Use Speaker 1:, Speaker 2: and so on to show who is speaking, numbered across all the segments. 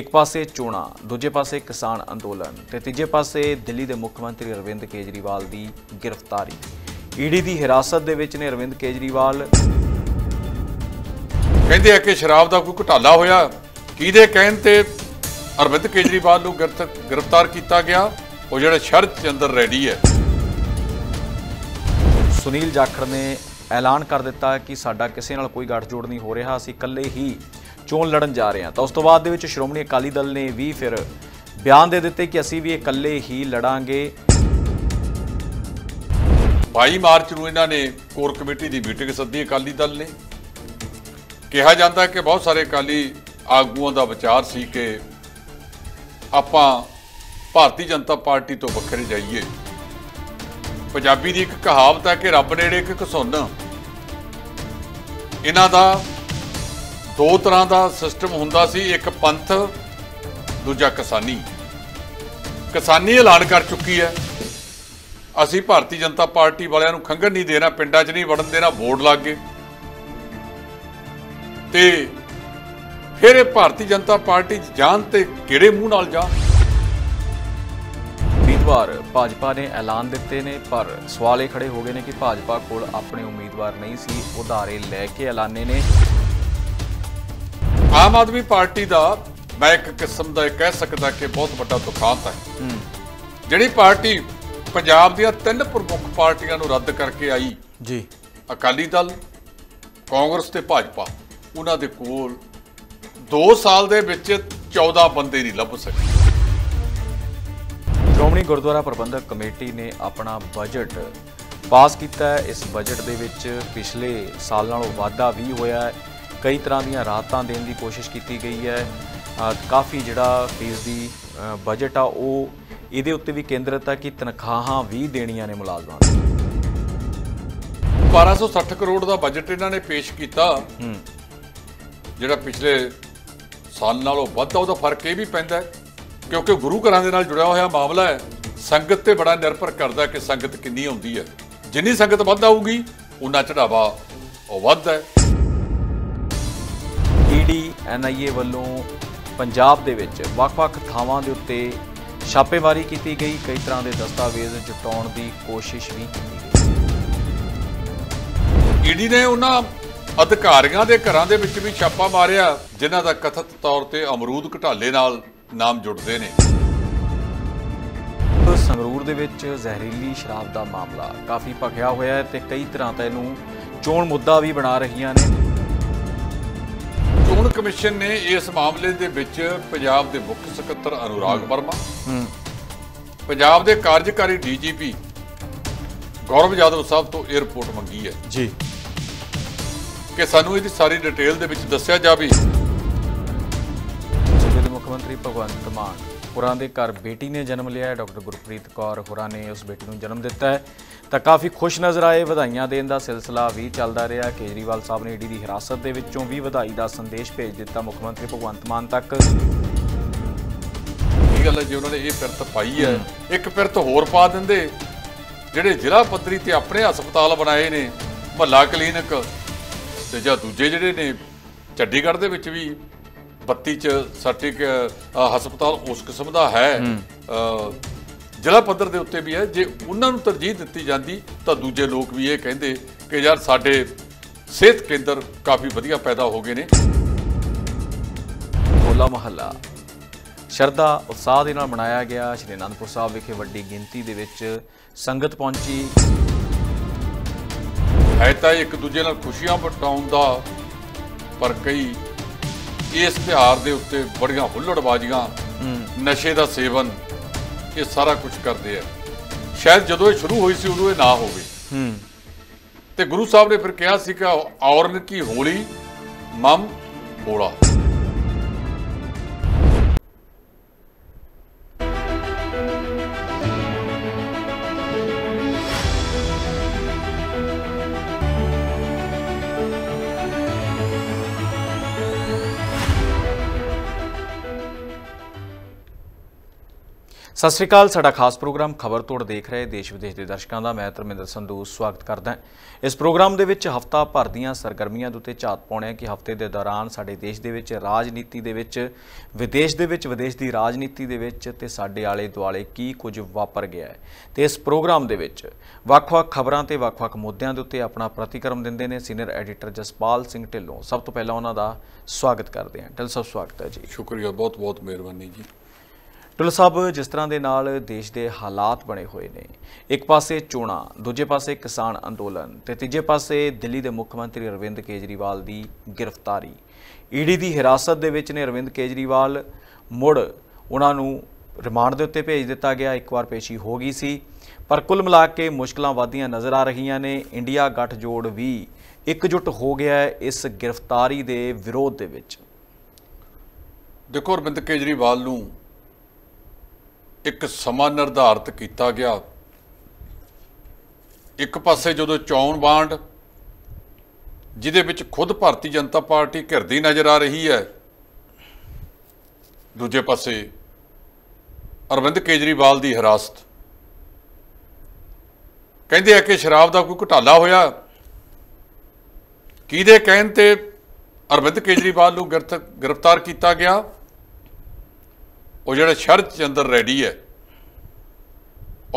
Speaker 1: ਇੱਕ ਪਾਸੇ ਚੋਣਾ ਦੂਜੇ ਪਾਸੇ ਕਿਸਾਨ ਅੰਦੋਲਨ ਤੇ ਤੀਜੇ ਪਾਸੇ ਦਿੱਲੀ ਦੇ ਮੁੱਖ ਮੰਤਰੀ ਅਰਵਿੰਦ ਕੇਜਰੀਵਾਲ ਦੀ ਗ੍ਰਿਫਤਾਰੀ ਈਡੀ ਦੀ ਹਿਰਾਸਤ ਦੇ ਵਿੱਚ ਨੇ ਅਰਵਿੰਦ ਕੇਜਰੀਵਾਲ
Speaker 2: ਕਹਿੰਦੇ ਆ ਕਿ ਸ਼ਰਾਬ ਦਾ ਕੋਈ ਘਟਾਲਾ ਹੋਇਆ ਕਿਹਦੇ ਕਹਿਣ ਤੇ ਅਰਵਿੰਦ ਕੇਜਰੀਵਾਲ ਨੂੰ ਗ੍ਰਿਫਤਾਰ ਕੀਤਾ ਗਿਆ ਉਹ ਜਿਹੜਾ ਸ਼ਰਤ ਅੰਦਰ ਰੈਡੀ ਹੈ
Speaker 1: ਸੁਨੀਲ ਜਾਖੜ ਨੇ ਐਲਾਨ ਕਰ ਦਿੱਤਾ ਕਿ ਸਾਡਾ ਕਿਸੇ ਨਾਲ ਕੋਈ ਗੱਠਜੋੜ ਨਹੀਂ ਹੋ ਰਿਹਾ ਅਸੀਂ ਇਕੱਲੇ ਹੀ ਚੋਣ ਲੜਨ ਜਾ ਰਹੇ ਹਾਂ ਤਾਂ ਉਸ ਤੋਂ ਬਾਅਦ ਦੇ ਵਿੱਚ ਸ਼੍ਰੋਮਣੀ ਅਕਾਲੀ ਦਲ ਨੇ ਵੀ ਫਿਰ ਬਿਆਨ ਦੇ ਦਿੱਤੇ ਕਿ ਅਸੀਂ ਵੀ ਇਕੱਲੇ ਹੀ ਲੜਾਂਗੇ
Speaker 2: 22 ਮਾਰਚ ਨੂੰ ਇਹਨਾਂ ਨੇ ਕੋਰ ਕਮੇਟੀ ਦੀ ਮੀਟਿੰਗ ਸੱਦੀ ਅਕਾਲੀ ਦਲ ਨੇ ਕਿਹਾ ਜਾਂਦਾ ਕਿ ਬਹੁਤ ਸਾਰੇ ਅਕਾਲੀ ਆਗੂਆਂ ਦਾ ਵਿਚਾਰ ਸੀ ਕਿ ਆਪਾਂ ਭਾਰਤੀ ਜਨਤਾ ਪਾਰਟੀ ਤੋਂ ਵੱਖਰੇ ਜਾਈਏ ਪੰਜਾਬੀ ਦੀ ਇੱਕ ਕਹਾਵਤ ਹੈ ਕਿ ਰੱਬ ਨੇੜੇ ਇੱਕ ਕਸੁੰਨ ਇਹਨਾਂ ਦਾ ਦੋ ਤਰ੍ਹਾਂ ਦਾ ਸਿਸਟਮ ਹੁੰਦਾ ਸੀ ਇੱਕ ਪੰਥ ਦੂਜਾ ਕਿਸਾਨੀ ਕਿਸਾਨੀ ਐਲਾਨ ਕਰ ਚੁੱਕੀ ਹੈ ਅਸੀਂ ਭਾਰਤੀ ਜਨਤਾ ਪਾਰਟੀ ਵਾਲਿਆਂ ਨੂੰ ਖੰਗਣ ਨਹੀਂ ਦੇਣਾ ਪਿੰਡਾਂ 'ਚ ਨਹੀਂ ਵੜਨ ਦੇਣਾ ਵੋਟ ਲੱਗ ਗਏ ਤੇ ਫਿਰ ਇਹ ਭਾਰਤੀ ਜਨਤਾ ਪਾਰਟੀ 'ਚ ਜਾਣ ਤੇ ਕਿਹੜੇ ਮੂੰਹ ਨਾਲ ਜਾ ਉਮੀਦਵਾਰ ਭਾਜਪਾ ਨੇ
Speaker 1: ਐਲਾਨ ਦਿੱਤੇ ਨੇ ਪਰ ਸਵਾਲ ਇਹ ਖੜੇ ਹੋ ਗਏ ਨੇ ਕਿ ਭਾਜਪਾ ਕੋਲ ਆਪਣੇ ਉਮੀਦਵਾਰ ਨਹੀਂ ਸੀ ਉਧਾਰੇ
Speaker 2: ਲੈ ਕੇ ਐਲਾਨੇ ਨੇ ਆਮ ਆਦਮੀ ਪਾਰਟੀ ਦਾ ਮੈਂ ਇੱਕ ਕਿਸਮ ਦਾ ਕਹਿ ਸਕਦਾ ਕਿ ਬਹੁਤ ਵੱਡਾ ਦੁਖਾਂਤ ਹੈ ਜਿਹੜੀ ਪਾਰਟੀ ਪੰਜਾਬ ਦੀਆਂ ਤਿੰਨ ਪ੍ਰਮੁੱਖ ਪਾਰਟੀਆਂ ਨੂੰ ਰੱਦ ਕਰਕੇ ਆਈ ਜੀ ਅਕਾਲੀ ਦਲ ਕਾਂਗਰਸ ਤੇ ਭਾਜਪਾ ਉਹਨਾਂ ਦੇ ਕੋਲ 2 ਸਾਲ ਦੇ ਵਿੱਚ 14 ਬੰਦੇ ਨਹੀਂ ਲੱਭ ਸਕੇ ਸ਼੍ਰੋਮਣੀ ਗੁਰਦੁਆਰਾ
Speaker 1: ਪ੍ਰਬੰਧਕ ਕਮੇਟੀ ਨੇ ਆਪਣਾ ਬਜਟ ਪਾਸ ਕੀਤਾ ਇਸ ਬਜਟ ਦੇ ਵਿੱਚ ਪਿਛਲੇ ਸਾਲ ਨਾਲੋਂ ਵਾਧਾ ਵੀ ਹੋਇਆ ਹੈ ਕਈ ਤਰ੍ਹਾਂ ਦੀਆਂ ਰਾਹਤਾਂ ਦੇਣ ਦੀ ਕੋਸ਼ਿਸ਼ ਕੀਤੀ ਗਈ ਹੈ ਕਾਫੀ ਜਿਹੜਾ ਫੀਸ ਦੀ ਬਜਟ ਆ ਉਹ ਇਹਦੇ ਉੱਤੇ ਵੀ ਕੇਂਦਰਿਤ ਆ ਕਿ ਤਨਖਾਹਾਂ ਵੀ ਦੇਣੀਆਂ ਨੇ ਮੁਲਾਜ਼ਮਾਂ
Speaker 2: ਨੂੰ 1260 ਕਰੋੜ ਦਾ ਬਜਟ ਇਹਨਾਂ ਨੇ ਪੇਸ਼ ਕੀਤਾ ਜਿਹੜਾ ਪਿਛਲੇ ਸਾਲ ਨਾਲੋਂ ਵੱਧ ਆ ਉਹਦਾ ਫਰਕ ਇਹ ਵੀ ਪੈਂਦਾ ਕਿਉਂਕਿ ਗੁਰੂ ਘਰਾਂ ਦੇ ਨਾਲ ਜੁੜਿਆ ਹੋਇਆ ਮਾਮਲਾ ਹੈ ਸੰਗਤ ਤੇ ਬੜਾ ਨਿਰਭਰ ਕਰਦਾ ਕਿ ਸੰਗਤ ਕਿੰਨੀ ਆਉਂਦੀ ਹੈ ਜਿੰਨੀ ਸੰਗਤ ਵੱਧ ਆਊਗੀ ਉਨਾ ਚੜਾਵਾ ਉਹ ਵੱਧ ਹੈ ਈਡੀ ਐਨਆਈਏ ਵੱਲੋਂ ਪੰਜਾਬ
Speaker 1: ਦੇ ਵਿੱਚ ਵੱਖ-ਵੱਖ ਥਾਵਾਂ ਦੇ ਉੱਤੇ ਛਾਪੇਮਾਰੀ ਕੀਤੀ ਗਈ ਕਈ ਤਰ੍ਹਾਂ ਦੇ ਦਸਤਾਵੇਜ਼
Speaker 2: ਜੁਟਾਉਣ ਦੀ ਕੋਸ਼ਿਸ਼ ਵੀ ਕੀਤੀ ਗਈ ਈਡੀ ਨੇ ਉਹਨਾਂ ਅਧਿਕਾਰੀਆਂ ਦੇ ਘਰਾਂ ਦੇ ਵਿੱਚ ਵੀ ਛਾਪਾ ਮਾਰਿਆ ਜਿਨ੍ਹਾਂ ਦਾ ਕਥਿਤ ਤੌਰ ਤੇ ਅਮਰੂਦ ਘਟਾਲੇ ਨਾਲ ਨਾਮ ਜੁੜਦੇ ਨੇ
Speaker 1: ਸੰਗਰੂਰ ਦੇ ਵਿੱਚ ਜ਼ਹਿਰੀਲੀ ਸ਼ਰਾਬ ਦਾ ਮਾਮਲਾ ਕਾਫੀ ਭਖਿਆ ਹੋਇਆ ਹੈ ਤੇ ਕਈ ਤਰ੍ਹਾਂ ਤਾਂ ਇਹਨੂੰ ਚੋਣ ਮੁੱਦਾ ਵੀ ਬਣਾ
Speaker 2: ਰਹੀਆਂ ਨੇ ਕਮਿਸ਼ਨ ਨੇ ਇਸ ਮਾਮਲੇ ਦੇ ਵਿੱਚ ਪੰਜਾਬ ਦੇ ਮੁੱਖ ਸਕੱਤਰ ਅਨੁਰਾਗ ਵਰਮਾ ਪੰਜਾਬ ਦੇ ਕਾਰਜਕਾਰੀ ਡੀਜੀਪੀ ਗੌਰਵ ਜਾਦਵ ਸਾਹਿਬ ਤੋਂ ਰਿਪੋਰਟ ਮੰਗੀ ਹੈ ਜੀ ਕਿ ਸਾਨੂੰ ਇਹਦੀ ਸਾਰੀ ਡਿਟੇਲ ਦੇ ਵਿੱਚ ਦੱਸਿਆ ਜਾਵੇ ਜਿਹੜੇ
Speaker 1: ਮੁੱਖ ਮੰਤਰੀ ਭਗਵੰਤ ਮਾਨ ਹੋਰਾਂ ਦੇ ਘਰ ਬੇਟੀ ਨੇ ਜਨਮ ਲਿਆ ਹੈ ਡਾਕਟਰ ਗੁਰਪ੍ਰੀਤ ਕੌਰ ਹੋਰਾਂ ਨੇ ਉਸ ਬੇਟੀ ਨੂੰ ਜਨਮ ਦਿੱਤਾ ਹੈ ਤਾਂ ਕਾਫੀ ਖੁਸ਼ ਨਜ਼ਰ ਆਏ ਵਧਾਈਆਂ ਦੇਣ ਦਾ ਸਿਲਸਿਲਾ ਵੀ ਚੱਲਦਾ ਰਿਹਾ ਕੇਜਰੀਵਾਲ ਸਾਹਿਬ ਨੇ ਈਡੀ ਦੀ ਹਿਰਾਸਤ ਦੇ ਵਿੱਚੋਂ ਵੀ ਵਧਾਈ ਦਾ ਸੰਦੇਸ਼ ਭੇਜ ਦਿੱਤਾ ਮੁੱਖ ਮੰਤਰੀ ਭਗਵੰਤ ਮਾਨ ਤੱਕ
Speaker 2: ਇਹ ਗੱਲ ਹੈ ਜੇ ਉਹਨਾਂ ਨੇ ਇਹ ਫਿਰਤ ਪਾਈ ਹੈ ਇੱਕ ਫਿਰਤ ਹੋਰ ਪਾ ਦਿੰਦੇ ਜਿਹੜੇ ਜ਼ਿਲ੍ਹਾ ਪੱਧਰੀ ਤੇ ਆਪਣੇ ਹਸਪਤਾਲ ਬਣਾਏ ਨੇ ਮਹੱਲਾ ਕਲੀਨਿਕ ਤੇ ਜਾਂ ਦੂਜੇ ਜਿਹੜੇ ਨੇ ਚੰਡੀਗੜ੍ਹ ਦੇ ਵਿੱਚ ਵੀ 32 ਚ ਸਰਟੀਫਿਕੇਟ ਹਸਪਤਾਲ ਉਸ ਕਿਸਮ ਦਾ ਹੈ ਜ਼ਿਲ੍ਹਾ ਪੱਧਰ ਦੇ ਉੱਤੇ ਵੀ ਹੈ ਜੇ ਉਹਨਾਂ ਨੂੰ ਤਰਜੀਹ ਦਿੱਤੀ ਜਾਂਦੀ ਤਾਂ ਦੂਜੇ ਲੋਕ ਵੀ ਇਹ ਕਹਿੰਦੇ ਕਿ ਯਾਰ ਸਾਡੇ ਸਿਹਤ ਕੇਂਦਰ ਕਾਫੀ ਵਧੀਆ ਪੈਦਾ ਹੋ ਗਏ ਨੇ ਹੋਲਾ ਮਹੱਲਾ
Speaker 1: ਸ਼ਰਧਾ ਉਤਸ਼ਾਹ ਦੇ ਨਾਲ ਮਨਾਇਆ ਗਿਆ ਸ਼੍ਰੀ ਅਨੰਦਪੁਰ ਸਾਹਿਬ ਵਿਖੇ ਵੱਡੀ ਗਿਣਤੀ ਦੇ ਵਿੱਚ
Speaker 2: ਸੰਗਤ ਪਹੁੰਚੀ ਹੈ ਤਾਂ ਇੱਕ ਦੂਜੇ ਨਾਲ ਖੁਸ਼ੀਆਂ ਵਟਾਉਣ ਦਾ ਪਰ ਕਈ ਇਸ ਤਿਹਾਰ ਦੇ ਉੱਤੇ ਬੜੀਆਂ ਹੁੱਲੜਬਾਜ਼ੀਆਂ ਨਸ਼ੇ ਦਾ ਸੇਵਨ ਇਹ ਸਾਰਾ ਕੁਝ ਕਰਦੇ ਆ ਸ਼ਾਇਦ ਜਦੋਂ ਇਹ ਸ਼ੁਰੂ ਹੋਈ ਸੀ ਉਦੋਂ ਇਹ ਨਾ ਹੋਵੇ ਤੇ ਗੁਰੂ ਸਾਹਿਬ ਨੇ ਫਿਰ ਕਿਹਾ ਸੀ ਕਿ ਔਰਨ ਕੀ ਹੋਲੀ ਮਮ ਹੋਲਾ
Speaker 1: ਸਤਿ ਸ਼੍ਰੀ ਅਕਾਲ ਸਾਡਾ ਖਾਸ ਪ੍ਰੋਗਰਾਮ ਖਬਰ ਤੋੜ ਦੇਖ ਰਹੇ ਦੇਸ਼ ਵਿਦੇਸ਼ ਦੇ ਦਰਸ਼ਕਾਂ ਦਾ ਮੈਂ ਧਰਮਿੰਦਰ ਸੰਧੂ ਸਵਾਗਤ ਕਰਦਾ ਇਸ ਪ੍ਰੋਗਰਾਮ ਦੇ ਵਿੱਚ ਹਫਤਾ ਭਰ ਦੀਆਂ ਸਰਗਰਮੀਆਂ ਦੇ ਉੱਤੇ ਝਾਤ ਪਾਉਣੇ ਹੈ ਕਿ ਹਫਤੇ ਦੇ ਦੌਰਾਨ ਸਾਡੇ ਦੇਸ਼ ਦੇ ਵਿੱਚ ਰਾਜਨੀਤੀ ਦੇ ਵਿੱਚ ਵਿਦੇਸ਼ ਦੇ ਵਿੱਚ ਵਿਦੇਸ਼ ਦੀ ਰਾਜਨੀਤੀ ਦੇ ਵਿੱਚ ਤੇ ਸਾਡੇ ਆਲੇ ਦੁਆਲੇ ਕੀ ਕੁਝ ਵਾਪਰ ਗਿਆ ਹੈ ਤੇ ਇਸ ਪ੍ਰੋਗਰਾਮ ਦੇ ਵਿੱਚ ਵੱਖ-ਵੱਖ ਖਬਰਾਂ ਤੇ ਵੱਖ-ਵੱਖ ਮੁੱਦਿਆਂ ਦੇ ਉੱਤੇ ਆਪਣਾ ਪ੍ਰਤੀਕਰਮ ਦਿੰਦੇ ਨੇ ਸੀਨੀਅਰ ਐਡੀਟਰ ਜਸਪਾਲ ਸਿੰਘ ਢਿੱਲੋਂ ਸਭ ਤੋਂ ਪਹਿਲਾਂ ਉਹਨਾਂ ਦਾ ਸਵਾਗਤ ਕਰਦੇ ਹਾਂ ਢਿੱਲ ਸਭ ਸਵਾਗਤ ਹੈ ਜੀ ਸ਼ੁਕਰੀਆ ਬਹੁਤ-ਬਹੁਤ ਮਿਹਰਬਾਨੀ ਜੀ ਟੁੱਲ ਸਾਹਿਬ ਜਿਸ ਤਰ੍ਹਾਂ ਦੇ ਨਾਲ ਦੇਸ਼ ਦੇ ਹਾਲਾਤ ਬਣੇ ਹੋਏ ਨੇ ਇੱਕ ਪਾਸੇ ਚੋਣਾ ਦੂਜੇ ਪਾਸੇ ਕਿਸਾਨ ਅੰਦੋਲਨ ਤੇ ਤੀਜੇ ਪਾਸੇ ਦਿੱਲੀ ਦੇ ਮੁੱਖ ਮੰਤਰੀ ਅਰਵਿੰਦ ਕੇਜਰੀਵਾਲ ਦੀ ਗ੍ਰਿਫਤਾਰੀ ਈਡੀ e ਦੀ ਹਿਰਾਸਤ ਦੇ ਵਿੱਚ ਨੇ ਅਰਵਿੰਦ ਕੇਜਰੀਵਾਲ ਮੁੜ ਉਹਨਾਂ ਨੂੰ ਰਿਮਾਂਡ ਦੇ ਉੱਤੇ ਭੇਜ ਦਿੱਤਾ ਗਿਆ ਇੱਕ ਵਾਰ ਪੇਸ਼ੀ ਹੋ ਗਈ ਸੀ ਪਰ ਕੁੱਲ ਮਿਲਾ ਕੇ ਮੁਸ਼ਕਲਾਂ ਵਧੀਆਂ ਨਜ਼ਰ ਆ ਰਹੀਆਂ ਨੇ ਇੰਡੀਆ ਗੱਠ ਜੋੜ ਵੀ ਇਕਜੁੱਟ ਹੋ ਗਿਆ ਹੈ ਇਸ ਗ੍ਰਿਫਤਾਰੀ ਦੇ ਵਿਰੋਧ ਦੇ ਵਿੱਚ
Speaker 2: ਦੇਖੋ ਅਰਵਿੰਦ ਕੇਜਰੀਵਾਲ ਨੂੰ ਇੱਕ ਸਮਾਂ ਨਿਰਧਾਰਤ ਕੀਤਾ ਗਿਆ ਇੱਕ ਪਾਸੇ ਜਦੋਂ ਚੌਣ ਬਾਂਡ ਜਿਹਦੇ ਵਿੱਚ ਖੁਦ ਭਾਰਤੀ ਜਨਤਾ ਪਾਰਟੀ ਘਿਰਦੀ ਨਜ਼ਰ ਆ ਰਹੀ ਹੈ ਦੂਜੇ ਪਾਸੇ ਅਰਵਿੰਦ ਕੇਜਰੀਵਾਲ ਦੀ ਹਰਾਸਤ ਕਹਿੰਦੇ ਆ ਕਿ ਸ਼ਰਾਬ ਦਾ ਕੋਈ ਘਟਾਲਾ ਹੋਇਆ ਕਿਹਦੇ ਕਹਿਣ ਤੇ ਅਰਵਿੰਦ ਕੇਜਰੀਵਾਲ ਨੂੰ ਗ੍ਰਿਫਤਾਰ ਕੀਤਾ ਗਿਆ ਉਹ ਜਿਹੜਾ ਸ਼ਰਤ ਚ ਅੰਦਰ ਰੈਡੀ ਹੈ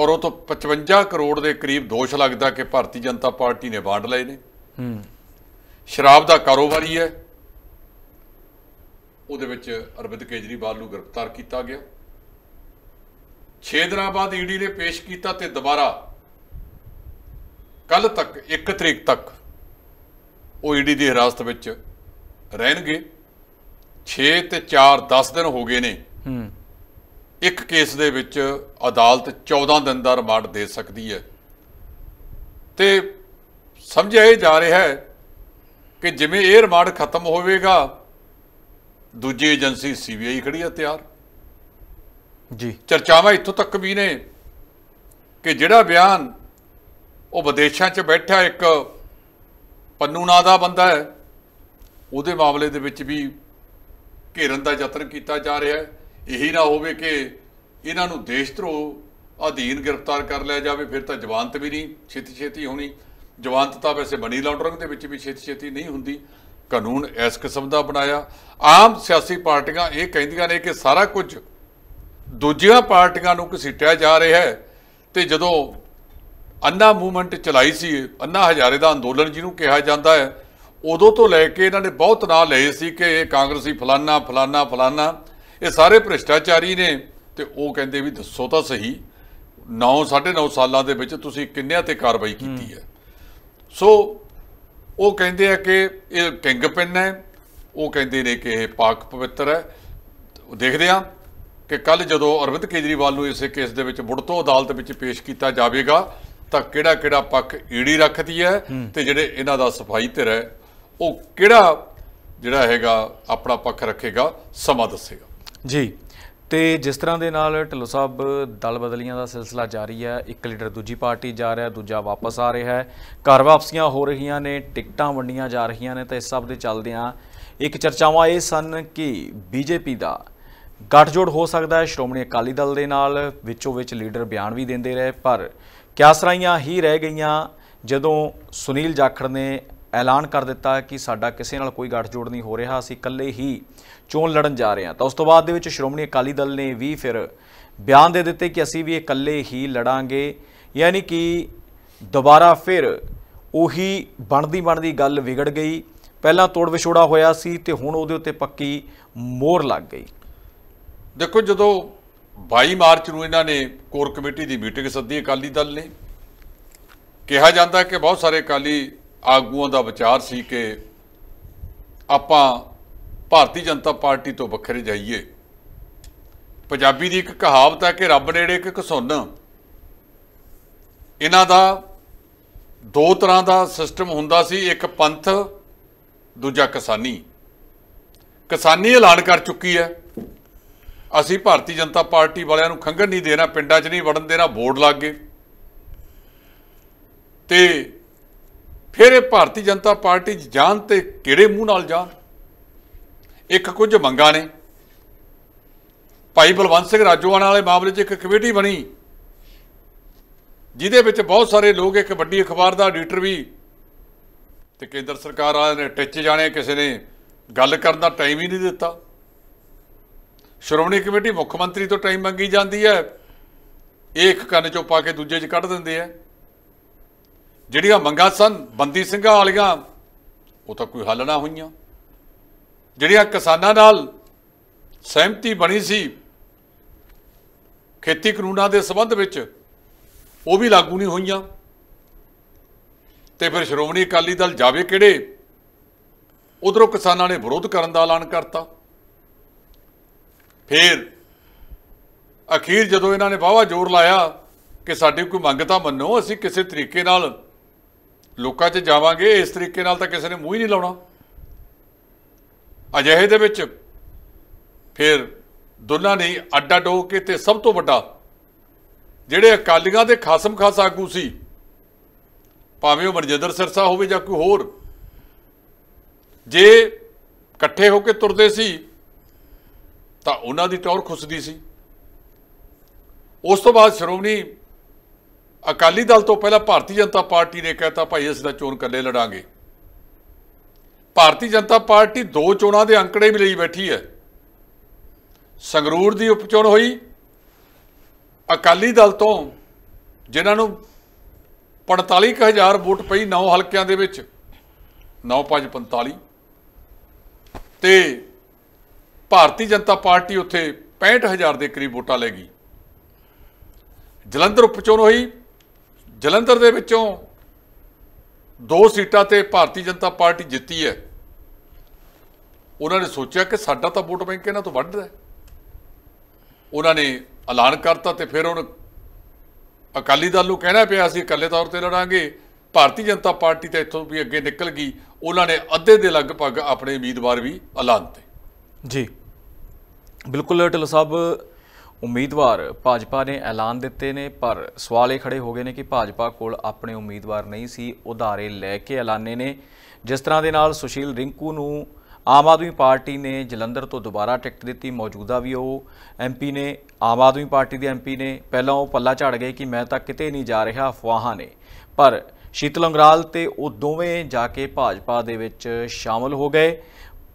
Speaker 2: ਔਰ ਉਹ ਤੋਂ 55 ਕਰੋੜ ਦੇ ਕਰੀਬ ਦੋਸ਼ ਲੱਗਦਾ ਕਿ ਭਾਰਤੀ ਜਨਤਾ ਪਾਰਟੀ ਨੇ ਵਾਂਡ ਲਏ ਨੇ ਹੂੰ ਸ਼ਰਾਬ ਦਾ ਕਾਰੋਬਾਰੀ ਹੈ ਉਹਦੇ ਵਿੱਚ ਅਰਵਿੰਦ ਕੇਜਰੀਵਾਲ ਨੂੰ ਗ੍ਰਿਫਤਾਰ ਕੀਤਾ ਗਿਆ 6 ਦਿਨਾਂ ਬਾਅਦ ਈਡੀ e ਨੇ ਪੇਸ਼ ਕੀਤਾ ਤੇ ਦੁਬਾਰਾ ਕੱਲ ਤੱਕ 1 ਤਰੀਕ ਤੱਕ ਉਹ ਈਡੀ e ਦੀ ਹਿਰਾਸਤ ਵਿੱਚ ਰਹਿਣਗੇ 6 ਤੇ 4 10 ਦਿਨ ਹੋ ਗਏ ਨੇ ਇੱਕ ਕੇਸ ਦੇ ਵਿੱਚ ਅਦਾਲਤ 14 ਦਿਨ ਦਾ ਰਿਮਾਂਡ ਦੇ ਸਕਦੀ ਹੈ ਤੇ ਸਮਝਿਆ ਇਹ ਜਾ ਰਿਹਾ ਹੈ ਕਿ ਜਿਵੇਂ ਇਹ ਰਿਮਾਂਡ ਖਤਮ ਹੋਵੇਗਾ ਦੂਜੀ ਏਜੰਸੀ ਸੀਬੀਆਈ ਖੜੀ ਹੈ ਤਿਆਰ ਜੀ ਚਰਚਾਵਾਂ ਇੱਥੋਂ ਤੱਕ ਵੀ ਨੇ ਕਿ ਜਿਹੜਾ ਬਿਆਨ ਉਹ ਵਿਦੇਸ਼ਾਂ 'ਚ ਬੈਠਾ ਇੱਕ ਪੰਨੂ ਦਾ ਬੰਦਾ ਹੈ ਉਹਦੇ ਮਾਮਲੇ ਦੇ ਵਿੱਚ ਵੀ ਘੇਰਨ ਦਾ ਯਤਨ ਕੀਤਾ ਜਾ ਰਿਹਾ ਹੈ ਇਹੀ ਨਾ ਹੋਵੇ ਕਿ ਇਹਨਾਂ ਨੂੰ ਦੇਸ਼ ਅਧੀਨ ਗ੍ਰਿਫਤਾਰ ਕਰ ਲਿਆ ਜਾਵੇ ਫਿਰ ਤਾਂ ਜਵਾਨਤ ਵੀ ਨਹੀਂ ਛੇਤੀ ਛੇਤੀ ਹੋਣੀ ਜਵਾਨਤ ਤਾਂ ਵੈਸੇ ਮਨੀ ਲਾਂਡਰਿੰਗ ਦੇ ਵਿੱਚ ਵੀ ਛੇਤੀ ਛੇਤੀ ਨਹੀਂ ਹੁੰਦੀ ਕਾਨੂੰਨ ਇਸ ਕਿਸਮ ਦਾ ਬਣਾਇਆ ਆਮ ਸਿਆਸੀ ਪਾਰਟੀਆਂ ਇਹ ਕਹਿੰਦੀਆਂ ਨੇ ਕਿ ਸਾਰਾ ਕੁਝ ਦੂਜੀਆਂ ਪਾਰਟੀਆਂ ਨੂੰ ਘਸੀਟਿਆ ਜਾ ਰਿਹਾ ਹੈ ਤੇ ਜਦੋਂ ਅੰਨਾ ਮੂਵਮੈਂਟ ਚਲਾਈ ਸੀ ਅੰਨਾ ਹਜ਼ਾਰੇ ਦਾ ਅੰਦੋਲਨ ਜਿਹਨੂੰ ਕਿਹਾ ਜਾਂਦਾ ਹੈ ਉਦੋਂ ਤੋਂ ਲੈ ਕੇ ਇਹਨਾਂ ਨੇ ਬਹੁਤ ਨਾਂ ਲਏ ਸੀ ਕਿ ਇਹ ਕਾਂਗਰਸੀ ਫਲਾਨਾ ਫਲਾਨਾ ਫਲਾਨਾ ਇਹ ਸਾਰੇ ਭ੍ਰਿਸ਼ਟਾਚਾਰੀ ਨੇ ਤੇ ਉਹ ਕਹਿੰਦੇ ਵੀ ਦੱਸੋ ਤਾਂ ਸਹੀ 9 9.5 ਸਾਲਾਂ ਦੇ ਵਿੱਚ ਤੁਸੀਂ ਕਿੰਨਿਆਂ ਤੇ ਕਾਰਵਾਈ ਕੀਤੀ ਹੈ ਸੋ ਉਹ ਕਹਿੰਦੇ ਆ ਕਿ ਇਹ ਕਿੰਗ ਪਿੰਨ ਹੈ ਉਹ ਕਹਿੰਦੇ ਨੇ ਕਿ ਇਹ ਪਾਕ ਪਵਿੱਤਰ ਹੈ ਦੇਖਦੇ ਆ ਕਿ ਕੱਲ ਜਦੋਂ ਅਰਵਿੰਦ ਕੇਜਰੀਵਾਲ ਨੂੰ ਇਸੇ ਕੇਸ ਦੇ ਵਿੱਚ ਮੁੜ ਤੋਂ ਅਦਾਲਤ ਵਿੱਚ ਪੇਸ਼ ਕੀਤਾ ਜਾਵੇਗਾ ਤਾਂ ਕਿਹੜਾ ਕਿਹੜਾ ਪੱਖ ਈੜੀ ਰੱਖਦੀ ਹੈ ਤੇ ਜਿਹੜੇ ਇਹਨਾਂ ਦਾ ਸਫਾਈ ਧਿਰ ਹੈ ਉਹ ਕਿਹੜਾ ਜਿਹੜਾ ਹੈਗਾ ਆਪਣਾ ਪੱਖ ਰੱਖੇਗਾ ਸਮਾਂ ਦੱਸੇਗਾ
Speaker 1: ਜੀ ਤੇ ਜਿਸ ਤਰ੍ਹਾਂ ਦੇ ਨਾਲ ਢਿੱਲੋ ਸਾਹਿਬ ਦਲ ਬਦਲੀਆਂ ਦਾ ਸਿਲਸਿਲਾ ਜਾਰੀ ਹੈ ਇੱਕ ਲੀਡਰ ਦੂਜੀ ਪਾਰਟੀ ਜਾ ਰਿਹਾ ਦੂਜਾ ਵਾਪਸ ਆ ਰਿਹਾ ਹੈ ਘਰ ਵਾਪਸੀਆਂ ਹੋ ਰਹੀਆਂ ਨੇ ਟਿਕਟਾਂ ਵੰਡੀਆਂ ਜਾ ਰਹੀਆਂ ਨੇ ਤਾਂ ਇਸ ਸਭ ਦੇ ਚੱਲਦਿਆਂ ਇੱਕ ਚਰਚਾਵਾਂ ਇਹ ਸਨ ਕਿ ਬੀਜੇਪੀ ਦਾ ਗੱਠਜੋੜ ਹੋ ਸਕਦਾ ਹੈ ਸ਼੍ਰੋਮਣੀ ਅਕਾਲੀ ਦਲ ਦੇ ਨਾਲ ਵਿੱਚੋਂ ਵਿੱਚ ਲੀਡਰ ਬਿਆਨ ਵੀ ਦਿੰਦੇ ਰਹੇ ਪਰ ਕਿਆ ਸਰਾਈਆਂ ਹੀ ਰਹਿ ਗਈਆਂ ਜਦੋਂ ਸੁਨੀਲ ਜਾਖੜ ਨੇ ਐਲਾਨ ਕਰ ਦਿੱਤਾ ਕਿ ਸਾਡਾ ਕਿਸੇ ਨਾਲ ਕੋਈ ਗੱਠਜੋੜ ਨਹੀਂ ਹੋ ਰਿਹਾ ਅਸੀਂ ਇਕੱਲੇ ਹੀ ਚੋਣ ਲੜਨ ਜਾ ਰਹੇ ਆ ਤਾਂ ਉਸ ਤੋਂ ਬਾਅਦ ਦੇ ਵਿੱਚ ਸ਼੍ਰੋਮਣੀ ਅਕਾਲੀ ਦਲ ਨੇ ਵੀ ਫਿਰ ਬਿਆਨ ਦੇ ਦਿੱਤੇ ਕਿ ਅਸੀਂ ਵੀ ਇਕੱਲੇ ਹੀ ਲੜਾਂਗੇ ਯਾਨੀ ਕਿ ਦੁਬਾਰਾ ਫਿਰ ਉਹੀ ਬਣਦੀ ਬਣਦੀ ਗੱਲ ਵਿਗੜ ਗਈ ਪਹਿਲਾਂ ਤੋੜ ਵਿਛੋੜਾ ਹੋਇਆ ਸੀ ਤੇ ਹੁਣ ਉਹਦੇ ਉੱਤੇ ਪੱਕੀ ਮੋਹਰ ਲੱਗ ਗਈ
Speaker 2: ਦੇਖੋ ਜਦੋਂ 22 ਮਾਰਚ ਨੂੰ ਇਹਨਾਂ ਨੇ ਕੋਰ ਕਮੇਟੀ ਦੀ ਮੀਟਿੰਗ ਸੱਦੀ ਅਕਾਲੀ ਦਲ ਨੇ ਕਿਹਾ ਜਾਂਦਾ ਕਿ ਬਹੁਤ ਸਾਰੇ ਅਕਾਲੀ ਆਗੂਆਂ ਦਾ ਵਿਚਾਰ ਸੀ ਕਿ ਆਪਾਂ ਭਾਰਤੀ ਜਨਤਾ ਪਾਰਟੀ ਤੋਂ ਵੱਖਰੇ ਜਾਈਏ ਪੰਜਾਬੀ ਦੀ ਇੱਕ ਕਹਾਵਤ ਹੈ ਕਿ ਰੱਬ ਨੇੜੇ ਇੱਕ ਘਸੁੰਨ ਇਹਨਾਂ ਦਾ ਦੋ ਤਰ੍ਹਾਂ ਦਾ ਸਿਸਟਮ ਹੁੰਦਾ ਸੀ ਇੱਕ ਪੰਥ ਦੂਜਾ ਕਿਸਾਨੀ ਕਿਸਾਨੀ ਐਲਾਨ ਕਰ ਚੁੱਕੀ ਹੈ ਅਸੀਂ ਭਾਰਤੀ ਜਨਤਾ ਪਾਰਟੀ ਵਾਲਿਆਂ ਨੂੰ ਖੰਗਰ ਨਹੀਂ ਦੇਣਾ ਪਿੰਡਾਂ 'ਚ ਨਹੀਂ ਵੜਨ ਦੇਣਾ ਬੋਰਡ ਲੱਗ ਗਏ ਤੇ ਫਿਰ ਇਹ ਭਾਰਤੀ ਜਨਤਾ ਪਾਰਟੀ ਜਾਣ ਤੇ ਕਿਹੜੇ ਮੂੰਹ ਨਾਲ ਜਾਣ ਇੱਕ ਕੁਝ ਮੰਗਾਂ ਨੇ ਭਾਈ ਬਲਵੰਤ ਸਿੰਘ ਰਾਜੋਆਣਾ ਵਾਲੇ ਮਾਮਲੇ 'ਚ ਇੱਕ ਕਮੇਟੀ ਬਣੀ ਜਿਹਦੇ ਵਿੱਚ ਬਹੁਤ ਸਾਰੇ ਲੋਕ ਇੱਕ ਵੱਡੀ ਅਖਬਾਰ ਦਾ ਐਡੀਟਰ ਵੀ ਤੇ ਕੇਂਦਰ ਸਰਕਾਰ ਵਾਲਿਆਂ ਨੇ ਟਿੱਚ ਜਾਣੇ ਕਿਸੇ ਨੇ ਗੱਲ ਕਰਨ ਦਾ ਟਾਈਮ ਹੀ ਨਹੀਂ ਦਿੱਤਾ ਸ਼੍ਰੋਮਣੀ ਕਮੇਟੀ ਮੁੱਖ ਮੰਤਰੀ ਤੋਂ ਟਾਈਮ ਮੰਗੀ ਜਾਂਦੀ ਹੈ ਇੱਕ ਕੰਨ ਚੋਂ ਪਾ ਕੇ ਦੂਜੇ 'ਚ ਕੱਢ ਦਿੰਦੇ ਆ ਜਿਹੜੀਆਂ ਮੰਗਾਂ ਸਨ ਬੰਦੀ ਸਿੰਘਾਂ ਵਾਲੀਆਂ ਉਹ ਤਾਂ ਕੋਈ ਹੱਲ ਨਾ ਹੋਈਆਂ ਜਿਹੜੀਆਂ ਕਿਸਾਨਾਂ ਨਾਲ ਸਹਿਮਤੀ ਬਣੀ ਸੀ ਖੇਤੀ ਕਾਨੂੰਨਾਂ ਦੇ ਸਬੰਧ ਵਿੱਚ ਉਹ ਵੀ ਲਾਗੂ ਨਹੀਂ ਹੋਈਆਂ ਤੇ ਫਿਰ ਸ਼੍ਰੋਮਣੀ ਅਕਾਲੀ ਦਲ ਜਾਵੇ ਕਿਹੜੇ ਉਧਰੋਂ ਕਿਸਾਨਾਂ ਨੇ ਵਿਰੋਧ ਕਰਨ ਦਾ ਐਲਾਨ ਕਰਤਾ ਫਿਰ ਅਖੀਰ ਜਦੋਂ ਇਹਨਾਂ ਨੇ ਬਾਵਾ ਜ਼ੋਰ ਲਾਇਆ ਕਿ ਸਾਡੀ ਕੋਈ ਮੰਗ ਤਾਂ ਮੰਨੋ ਅਸੀਂ ਕਿਸੇ ਤਰੀਕੇ ਨਾਲ ਲੋਕਾਂ 'ਚ ਜਾਵਾਂਗੇ ਇਸ ਤਰੀਕੇ ਨਾਲ ਤਾਂ ਕਿਸੇ ਨੇ ਮੂੰਹ ਹੀ ਨਹੀਂ ਲਾਉਣਾ ਅਜਿਹੇ ਦੇ ਵਿੱਚ ਫਿਰ ਦੋਨਾਂ ਨੇ ਅੱਡਾ ਡੋ ਕੇ ਤੇ ਸਭ ਤੋਂ ਵੱਡਾ ਜਿਹੜੇ ਅਕਾਲੀਆਂ ਦੇ ਖਾਸਮ ਖਾਸ ਆਗੂ ਸੀ ਭਾਵੇਂ ਉਹ ਮਨਜਿੰਦਰ ਸਰਸਾ ਹੋਵੇ ਜਾਂ ਕੋਈ ਹੋਰ ਜੇ ਇਕੱਠੇ ਹੋ ਕੇ ਤੁਰਦੇ ਸੀ ਤਾਂ ਉਹਨਾਂ ਦੀ ਟੌਰ ਖੁੱਸਦੀ ਸੀ ਉਸ ਤੋਂ ਬਾਅਦ ਸ਼੍ਰੋਮਣੀ ਅਕਾਲੀ ਦਲ ਤੋਂ ਪਹਿਲਾਂ ਭਾਰਤੀ ਜਨਤਾ ਪਾਰਟੀ ਨੇ ਕਹਿਤਾ ਭਾਈ ਅਸੀਂ ਦਾ ਚੋਣ ਇਕੱਲੇ ਲੜਾਂਗੇ ਭਾਰਤੀ ਜਨਤਾ ਪਾਰਟੀ ਦੋ ਚੋਣਾਂ ਦੇ ਅੰਕੜੇ ਵੀ ਲਈ ਬੈਠੀ ਹੈ ਸੰਗਰੂਰ ਦੀ ਉਪਚੋਣ ਹੋਈ ਅਕਾਲੀ ਦਲ ਤੋਂ ਜਿਨ੍ਹਾਂ ਨੂੰ 45000 ਵੋਟ ਪਈ 9 ਹਲਕਿਆਂ ਦੇ ਵਿੱਚ 9545 ਤੇ ਭਾਰਤੀ ਜਨਤਾ ਪਾਰਟੀ ਉੱਥੇ 65000 ਦੇ ਕਰੀਬ ਵੋਟਾਂ ਲੈ ਗਈ ਜਲੰਧਰ ਉਪਚੋਣ ਹੋਈ ਜਲੰਧਰ ਦੇ ਵਿੱਚੋਂ ਦੋ ਸੀਟਾਂ ਤੇ ਭਾਰਤੀ ਜਨਤਾ ਪਾਰਟੀ ਜਿੱਤੀ ਹੈ ਉਹਨਾਂ ਨੇ ਸੋਚਿਆ ਕਿ ਸਾਡਾ ਤਾਂ ਵੋਟ ਬੈਂਕ ਇਹਨਾਂ ਤੋਂ ਹੈ ਉਹਨਾਂ ਨੇ ਐਲਾਨ ਕਰਤਾ ਤੇ ਫਿਰ ਹੁਣ ਅਕਾਲੀ ਦਲ ਨੂੰ ਕਹਿਣਾ ਪਿਆ ਅਸੀਂ ਇਕੱਲੇ ਤੌਰ ਤੇ ਲੜਾਂਗੇ ਭਾਰਤੀ ਜਨਤਾ ਪਾਰਟੀ ਤਾਂ ਇੱਥੋਂ ਵੀ ਅੱਗੇ ਨਿਕਲ ਗਈ ਉਹਨਾਂ ਨੇ ਅੱਧੇ ਦੇ ਲਗਭਗ ਆਪਣੇ ਉਮੀਦਵਾਰ ਵੀ ਐਲਾਨਤੇ
Speaker 1: ਜੀ ਬਿਲਕੁਲ ਢਿੱਲ ਸਾਹਿਬ ਉਮੀਦਵਾਰ ਭਾਜਪਾ ਨੇ ਐਲਾਨ ਦਿੱਤੇ ਨੇ ਪਰ ਸਵਾਲ ਇਹ ਖੜੇ ਹੋ ਗਏ ਨੇ ਕਿ ਭਾਜਪਾ ਕੋਲ ਆਪਣੇ ਉਮੀਦਵਾਰ ਨਹੀਂ ਸੀ ਉਧਾਰੇ ਲੈ ਕੇ ਐਲਾਨੇ ਨੇ ਜਿਸ ਤਰ੍ਹਾਂ ਦੇ ਨਾਲ ਸੁਸ਼ੀਲ ਰਿੰਕੂ ਨੂੰ ਆਮ ਆਦਮੀ ਪਾਰਟੀ ਨੇ ਜਲੰਧਰ ਤੋਂ ਦੁਬਾਰਾ ਟਿਕਟ ਦਿੱਤੀ ਮੌਜੂਦਾ ਵੀ ਉਹ ਐਮਪੀ ਨੇ ਆਮ ਆਦਮੀ ਪਾਰਟੀ ਦੇ ਐਮਪੀ ਨੇ ਪਹਿਲਾਂ ਉਹ ਪੱਲਾ ਝੜ ਗਏ ਕਿ ਮੈਂ ਤਾਂ ਕਿਤੇ ਨਹੀਂ ਜਾ ਰਿਹਾ ਅਫਵਾਹਾਂ ਨੇ ਪਰ ਸ਼ੀਤਲ ਅੰਗਰਾਲ ਤੇ ਉਹ ਦੋਵੇਂ ਜਾ ਕੇ ਭਾਜਪਾ ਦੇ ਵਿੱਚ ਸ਼ਾਮਲ ਹੋ ਗਏ